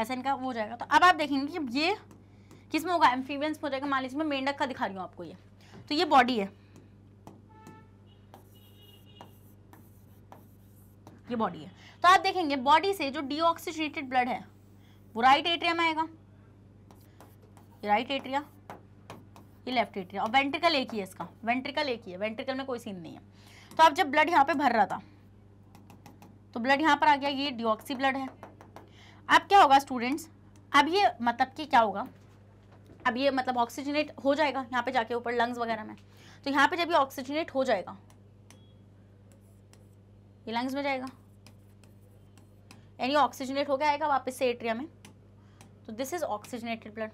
ऐसा इनका वो हो जाएगा तो अब आप देखेंगे कि ये किसमें होगा एम्फीबियंस हो जाएगा मान लीजिए मैं मेंढक का दिखा रही हूँ आपको ये तो ये बॉडी है ये बॉडी है तो आप देखेंगे बॉडी से जो डीऑक्सीजनेटेड ब्लड है वो राइट एट्रिया में आएगा राइट एट्रिया ये लेफ्ट एट्रिया और वेंट्रिकल एक ही है इसका वेंट्रिकल एक ही है वेंट्रिकल में कोई सीन नहीं है तो आप जब ब्लड यहाँ पे भर रहा था तो ब्लड यहाँ पर आ गया ये डिओक्सी ब्लड है अब क्या होगा स्टूडेंट्स अब ये मतलब कि क्या होगा अब ये मतलब ऑक्सीजनेट हो जाएगा यहाँ पे जाके ऊपर लंग्स वगैरह में तो यहाँ पे जब ये ऑक्सीजनेट हो जाएगा ये लंग्स में जाएगा यानी ऑक्सीजनेट हो गया आएगा वापस से एट्रिया में तो दिस इज ऑक्सीजनेटेड ब्लड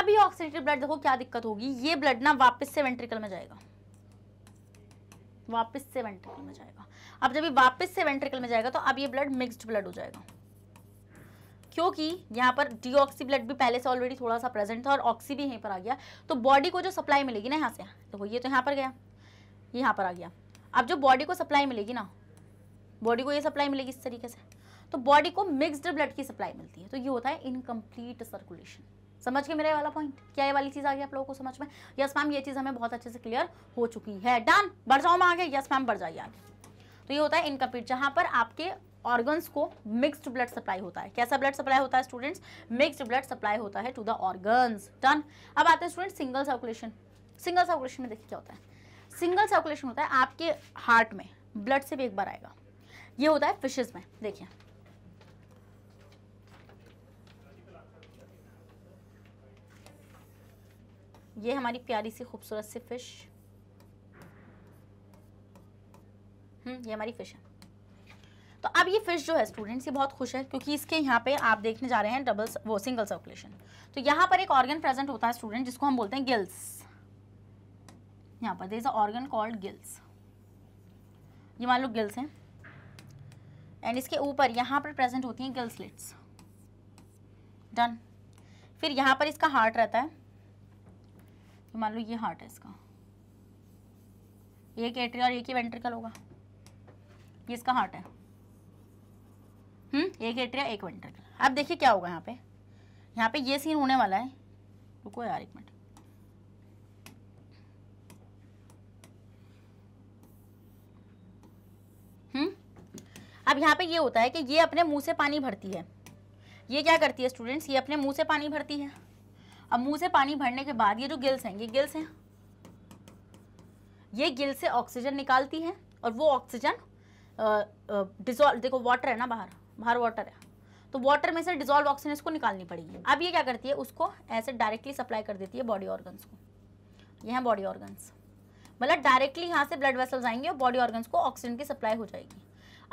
अब ये ऑक्सीजनेटेड ब्लड देखो क्या दिक्कत होगी ये ब्लड ना वापस से वेंट्रिकल में जाएगा वापस से वेंट्रिकल में जाएगा अब जब ये वापस से वेंट्रिकल में जाएगा तो अब ये ब्लड मिक्स्ड ब्लड हो जाएगा क्योंकि यहाँ पर डीऑक्सी ब्लड भी पहले से ऑलरेडी थोड़ा सा प्रेजेंट था और ऑक्सी भी यहीं पर आ गया तो बॉडी को जो सप्लाई मिलेगी ना यहाँ से देखो ये तो यहाँ पर गया ये यहाँ पर आ गया अब जो बॉडी को सप्लाई मिलेगी ना बॉडी को ये सप्लाई मिलेगी इस तरीके से तो बॉडी को मिक्सड ब्लड की सप्लाई मिलती है तो ये होता है इनकम्प्लीट सर्कुलेशन समझ के मेरा वाला पॉइंट क्या ये वाली चीज़ आ गई आप लोगों को समझ में यस मैम ये चीज़ हमें बहुत अच्छे से क्लियर हो चुकी है डन बढ़ जाओ मैं आगे यस मैम बढ़ जाइए आगे तो ये होता है इनकम्प्लीट जहां पर आपके ऑर्गन्स को मिक्स्ड ब्लड सप्लाई होता है कैसा ब्लड सप्लाई होता है स्टूडेंट्स मिक्स्ड ब्लड सप्लाई होता है टू द ऑर्गन्स डन अब आते हैं student single circulation single circulation में देखिए क्या होता है सिंगल सर्कुलेशन होता है आपके हार्ट में ब्लड सिर्फ एक बार आएगा ये होता है फिशेज में देखिए ये हमारी प्यारी सी खूबसूरत सी फिश हम्म ये हमारी फिश है तो अब ये फिश जो है स्टूडेंट्स ये बहुत खुश है क्योंकि इसके यहाँ पे आप देखने जा रहे हैं डबल वो सिंगल सर्कुलेशन तो यहाँ पर एक ऑर्गन प्रेजेंट होता है स्टूडेंट जिसको हम बोलते हैं गिल्स यहाँ पर there is organ called gills ये मान लो गिल्स हैं एंड इसके ऊपर यहाँ पर प्रेजेंट होती हैं गिल्सलेट्स डन फिर यहाँ पर इसका हार्ट रहता है तो मान लो ये हार्ट है इसका एक एट्री और एक ही वेंट्रिकल होगा ये इसका हार्ट है हम्म एक एट्रिया एक वेंट्रिकल अब देखिए क्या होगा यहाँ पे यहाँ पे ये सीन होने वाला है रुको यार एक मिनट हम्म अब यहाँ पे ये होता है कि ये अपने मुंह से पानी भरती है ये क्या करती है स्टूडेंट्स ये अपने मुंह से पानी भरती है अब मुंह से पानी भरने के बाद ये जो गिल्स हैं ये गिल्स हैं ये गिल से ऑक्सीजन निकालती है और वो ऑक्सीजन डिजोल्व देखो वाटर है ना बाहर बाहर वाटर है तो वाटर में से डिजोल्व ऑक्सीजन इसको निकालनी पड़ेगी अब ये क्या करती है उसको ऐसे डायरेक्टली सप्लाई कर देती है बॉडी ऑर्गन्स को ये हैं बॉडी ऑर्गन्स मतलब डायरेक्टली यहाँ से ब्लड वेसल्स आएंगे और बॉडी ऑर्गन्स को ऑक्सीजन की सप्लाई हो जाएगी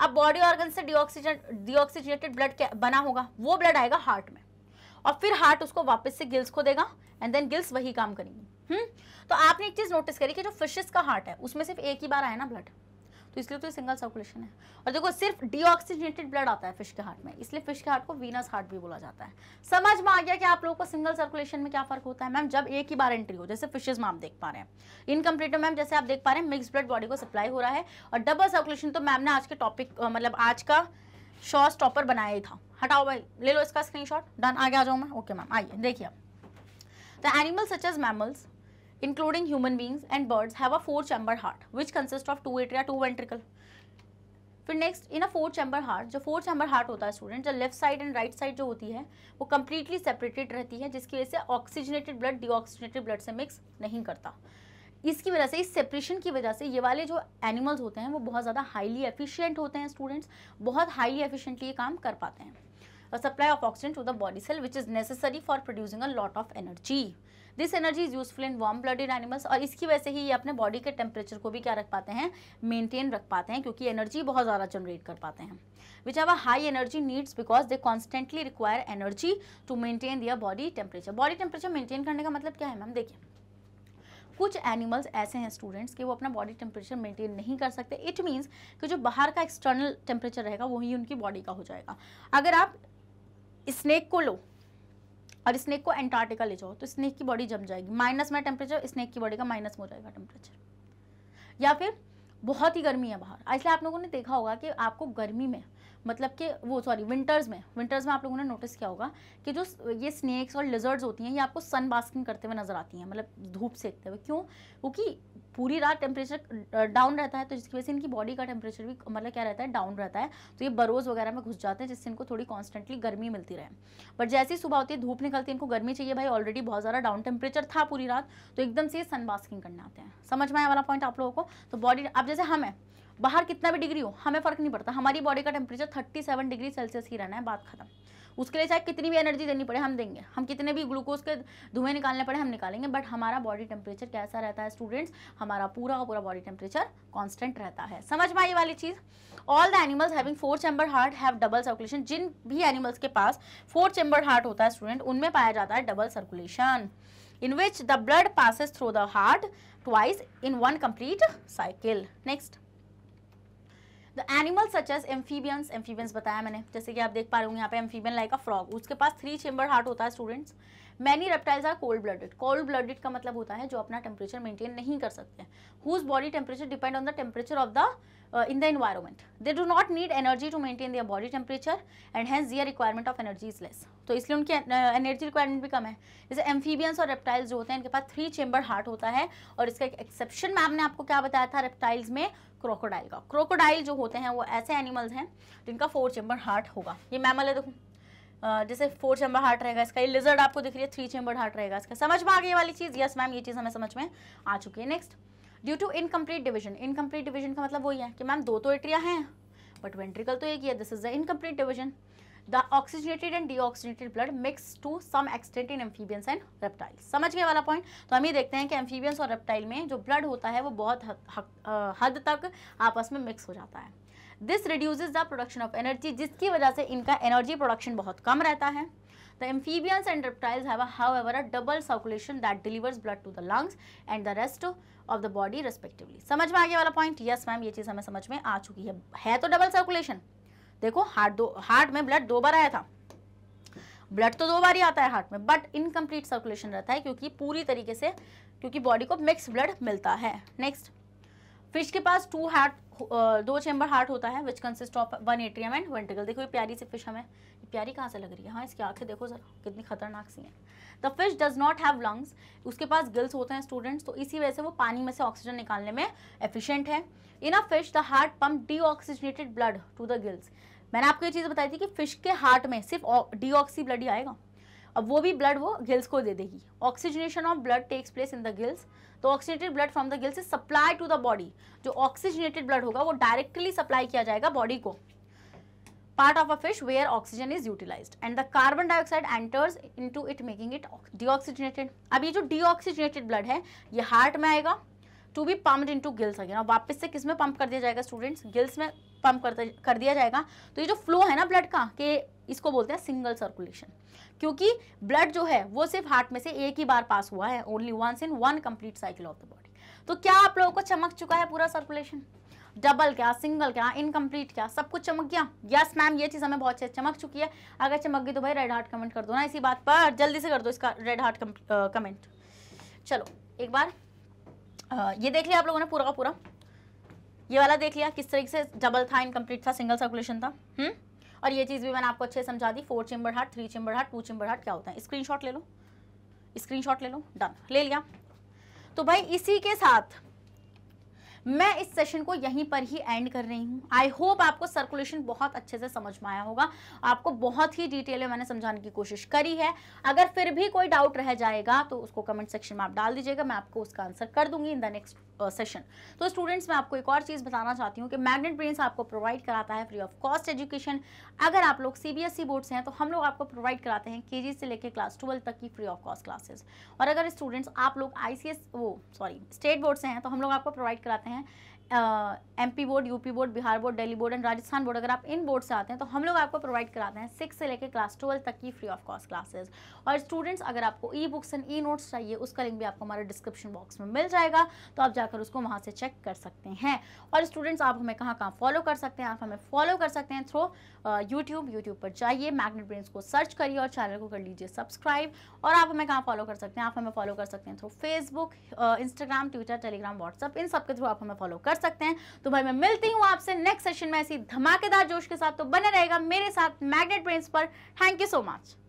अब बॉडी ऑर्गन से डिऑक्सीजन डिऑक्सीजनेटेड ब्लड बना होगा वो ब्लड आएगा हार्ट में और फिर हार्ट उसको वापस से गिल्स को देगा एंड देन गिल्स वही काम करेंगे हम्म तो आपने एक चीज़ नोटिस करी कि जो फिशेस का हार्ट है उसमें सिर्फ एक ही बार आया ना ब्लड तो इसलिए तो सिंगल सर्कुलेशन है और देखो सिर्फ डीऑक्सीजनेटेड ब्लड आता है फिश के हार्ट में इसलिए फिश के हार्ट को वीनस हार्ट भी बोला जाता है समझ में आ गया कि आप लोगों को सिंगल सर्कुलेशन में क्या फर्क होता है मैम जब एक ही बार एंट्री हो जैसे फिशेज में आप देख पा रहे हैं इनकम्प्लीट मैम जैसे आप देख पा रहे हैं मिक्स ब्लड बॉडी को सप्लाई हो रहा है और डबल सर्कुलेशन तो मैम ने आज के टॉपिक मतलब आज का शॉर्ट टॉपर बनाया ही था हटाओ भाई ले लो इसका स्क्रीनशॉट डन आगे आ जाओ मैं ओके मैम आइए देखिए the animal such as mammals including human beings and birds, have a four-chamber heart, which consists of two atria, two ventricle. फिर next in a four chamber heart जो four chamber heart होता है student जो left side and right side जो होती है वो completely separated रहती है जिसकी वजह से ऑक्सीजनेटेड ब्लड डिऑक्सीजनेटेड ब्लड से मिक्स नहीं करता इसकी वजह से इस सेपरेशन की वजह से ये वाले जो एनिमल्स होते हैं वो बहुत ज़्यादा हाईली एफिशियंट होते हैं स्टूडेंट्स बहुत हाईली एफिशियंटली ये काम कर पाते हैं supply of oxygen to the body cell which is necessary for producing a lot of energy this energy is useful in warm blooded animals और इसकी वजह से ही ये अपने बॉडी के टेम्परेचर को भी क्या रख पाते हैं मेनटेन रख पाते हैं क्योंकि एनर्जी बहुत ज़्यादा जनरेट कर पाते हैं which our high energy needs because they constantly require energy to maintain their body temperature body temperature maintain करने का मतलब क्या है मैम देखिए कुछ एनिमल्स ऐसे हैं स्टूडेंट्स कि वो अपना बॉडी टेम्परेचर मेंटेन नहीं कर सकते इट मीन्स कि जो बाहर का एक्सटर्नल टेम्परेचर रहेगा वही उनकी बॉडी का हो जाएगा अगर आप स्नेक को लो और स्नेक को एंटार्टिका ले जाओ तो स्नेक की बॉडी जम जाएगी माइनस में टेम्परेचर स्नेक की बॉडी का माइनस हो जाएगा टेम्परेचर या फिर बहुत ही गर्मी है बाहर इसलिए आप लोगों ने देखा होगा कि आपको गर्मी में मतलब कि वो सॉरी विंटर्स में विंटर्स में आप लोगों ने नोटिस किया होगा कि जो ये स्नैक्स और लिजर्ड्स होती हैं ये आपको सन बास्किंग करते हुए नजर आती हैं मतलब धूप सेकते हुए क्यों क्योंकि पूरी रात टेम्परेचर डाउन रहता है तो जिसकी वजह से इनकी बॉडी का टेम्परेचर भी मतलब क्या रहता है डाउन रहता है तो ये बरोज वगैरह में घुस जाते हैं जिससे इनको थोड़ी कॉन्स्टेंटली गर्मी मिलती रहे बट जैसी सुबह होती है धूप निकलती है इनको गर्मी चाहिए भाई ऑलरेडी बहुत ज़्यादा डाउन टेम्परेचर था पूरी रात तो एकदम से सन बास्किंग करने आते हैं समझ में आया वाला पॉइंट आप लोगों को तो बॉडी अब जैसे हम है बाहर कितना भी डिग्री हो हमें फर्क नहीं पड़ता हमारी बॉडी का temperature thirty seven degree Celsius ही रहना है बात खत्म उसके लिए चाहे कितनी भी एनर्जी देनी पड़े हम देंगे हम कितने भी ग्लूकोज के धुएं निकालने पड़े हम निकालेंगे बट हमारा बॉडी टेम्परेचर कैसा रहता है स्टूडेंट्स हमारा पूरा का पूरा बॉडी टेम्परेचर कॉन्स्टेंट रहता है समझ में आई वाली चीज़ all the animals having four chamber heart have double circulation जिन भी एनिमल्स के पास फोर चैम्बर हार्ट होता है स्टूडेंट उनमें पाया जाता है double circulation in which the blood passes through the heart twice in one complete cycle next the animal such as amphibians amphibians बताया मैंने जैसे कि आप देख पा रहे हो यहाँ पे एम्फीबियन लाइक अ फ्रॉग उसके पास थ्री चेम्बर हार्ट होता है students many reptiles are cold blooded cold blooded का मतलब होता है जो अपना टेम्परेचर मेंटेन नहीं कर सकते whose body temperature depend on the temperature of the uh, in the environment. They do not need energy to maintain their body temperature and hence their requirement of energy is less. तो इसलिए उनकी energy uh, requirement भी कम है जैसे amphibians और reptiles जो होते हैं इनके पास थ्री चेंबर हार्ट होता है और इसका एक एक्सेप्शन मैम ने आपको क्या बताया था रेप्टाइल्स में क्रोकोडाइल का क्रोकोडाइल जो होते हैं वो ऐसे एनिमल्स हैं जिनका फोर चेंबर हार्ट होगा ये मैमल है देखो uh, जैसे फोर चैम्बर हार्ट रहेगा इसका ये लिजर्ड आपको दिख रही है थ्री चैम्बर हार्ट रहेगा इसका समझ में आ गई वाली चीज़ यस मैम ये चीज़ हमें समझ में आ चुकी है next due to incomplete division incomplete division का मतलब वही है कि मैम दो तो एट्रिया हैं बट वेंट्रिकल तो एक ही है this is the incomplete division the oxygenated and deoxygenated blood mix to some extent in amphibians and reptiles समझ गए वाला पॉइंट तो हम ये देखते हैं कि एम्फीबियंस और रेप्टाइल में जो ब्लड होता है वो बहुत हद, तक आपस में मिक्स हो जाता है this reduce the production of energy जिसकी वजह से इनका एनर्जी प्रोडक्शन बहुत कम रहता है the amphibians and reptiles have, a, however, a double circulation that delivers blood to the lungs and the of the body respectively समझ में आ गया वाला पॉइंट यस मैम ये चीज़ हमें समझ में आ चुकी है है तो डबल सर्कुलेशन देखो हार्ट दो हार्ट में ब्लड दो बार आया था ब्लड तो दो बार ही आता है हार्ट में बट इनकम्प्लीट सर्कुलेशन रहता है क्योंकि पूरी तरीके से क्योंकि बॉडी को मिक्स ब्लड मिलता है नेक्स्ट फिश के पास टू हार्ट uh, दो चैम्बर हार्ट होता है which consist of one atrium and ventricle देखो ये प्यारी सी फिश हमें प्यारी कहाँ से लग रही है हाँ इसकी आंखें देखो जरा कितनी खतरनाक सी हैं the fish does not have lungs उसके पास गिल्स होते हैं स्टूडेंट्स तो इसी वजह से वो पानी में से ऑक्सीजन निकालने में एफिशिएंट है in a fish the heart pump deoxygenated blood to the gills मैंने आपको ये चीज़ बताई थी कि फिश के हार्ट में सिर्फ डीऑक्सी ब्लड ही आएगा अब वो भी ब्लड वो गिल्स को दे देगी oxygenation of blood takes place in the gills तो oxygenated blood from the gills is supply to the body जो ऑक्सीजनेटेड ब्लड होगा वो डायरेक्टली सप्लाई किया जाएगा बॉडी को part of a fish where oxygen is utilize and the carbon dioxide enters into it making it deoxygenated अब ये जो deoxygenated blood है ये हार्ट में आएगा to be pump into gills again और वापस से किस में पंप कर दिया जाएगा स्टूडेंट्स गिल्स में पंप कर, कर दिया जाएगा तो ये जो फ्लो है ना ब्लड का कि इसको बोलते हैं सिंगल सर्कुलेशन क्योंकि ब्लड जो है वो सिर्फ हार्ट में से एक ही बार पास हुआ है only once in one complete cycle of the body तो क्या आप लोगों को चमक चुका है पूरा सर्कुलेशन डबल क्या सिंगल क्या इनकम्प्लीट क्या सब कुछ चमक गया यस मैम ये चीज़ हमें बहुत अच्छी चमक चुकी है अगर चमक गई तो भाई रेड हार्ट कमेंट कर दो ना इसी बात पर जल्दी से कर दो इसका रेड हार्ट कमेंट चलो एक बार आ, ये देख लिया आप लोगों ने पूरा का पूरा ये वाला देख लिया किस तरीके से डबल था इनकम्प्लीट था सिंगल सर्कुलेशन था हुँ? हम्म? और ये चीज़ भी मैंने आपको अच्छे समझा दी four chamber heart three chamber heart two chamber heart क्या होता है स्क्रीन ले लो स्क्रीन ले लो डन ले लिया तो भाई इसी के साथ मैं इस सेशन को यहीं पर ही एंड कर रही हूँ आई होप आपको सर्कुलेशन बहुत अच्छे से समझ में आया होगा आपको बहुत ही डिटेल में मैंने समझाने की कोशिश करी है अगर फिर भी कोई डाउट रह जाएगा तो उसको कमेंट सेक्शन में आप डाल दीजिएगा मैं आपको उसका आंसर कर दूंगी इन द नेक्स्ट सेशन तो स्टूडेंट्स मैं आपको एक और चीज़ बताना चाहती हूँ कि मैग्नेट ब्रेन्स आपको प्रोवाइड कराता है फ्री ऑफ कॉस्ट एजुकेशन अगर आप लोग सीबीएसई बोर्ड से हैं तो हम लोग आपको प्रोवाइड कराते हैं जी से लेकर क्लास ट्वेल्व तक की फ्री ऑफ कॉस्ट क्लासेस और अगर स्टूडेंट्स आप लोग आई वो सॉरी स्टेट बोर्ड से हैं तो हम लोग आपको प्रोवाइड कराते हैं MP board UP board Bihar board Delhi board and Rajasthan board अगर आप इन बोर्ड से आते हैं तो हम लोग आपको प्रोवाइड कराते हैं सिक्स से लेकर क्लास ट्वेल्व तक की फ्री ऑफ कॉस्ट क्लासेस और स्टूडेंट्स अगर आपको e books and e notes चाहिए उसका लिंक भी आपको हमारे डिस्क्रिप्शन बॉक्स में मिल जाएगा तो आप जाकर उसको वहाँ से चेक कर सकते हैं और स्टूडेंट्स आप हमें कहाँ कहाँ फॉलो कर सकते हैं आप हमें फॉलो कर सकते हैं थ्रो यूट्यूब यूट्यूब पर जाइए मैग्नेट ब्रेन्स को सर्च करिए और चैनल को कर लीजिए सब्सक्राइब और आप हमें कहाँ फॉलो कर सकते हैं आप हमें फॉलो कर सकते हैं through Facebook Instagram Twitter Telegram WhatsApp इन सब के थ्रू आप हमें फॉलो कर सकते हैं तो भाई मैं मिलती हूँ आपसे नेक्स्ट सेशन में ऐसी धमाकेदार जोश के साथ तो बने रहेगा मेरे साथ मैग्नेट प्रिंस पर थैंक यू सो मच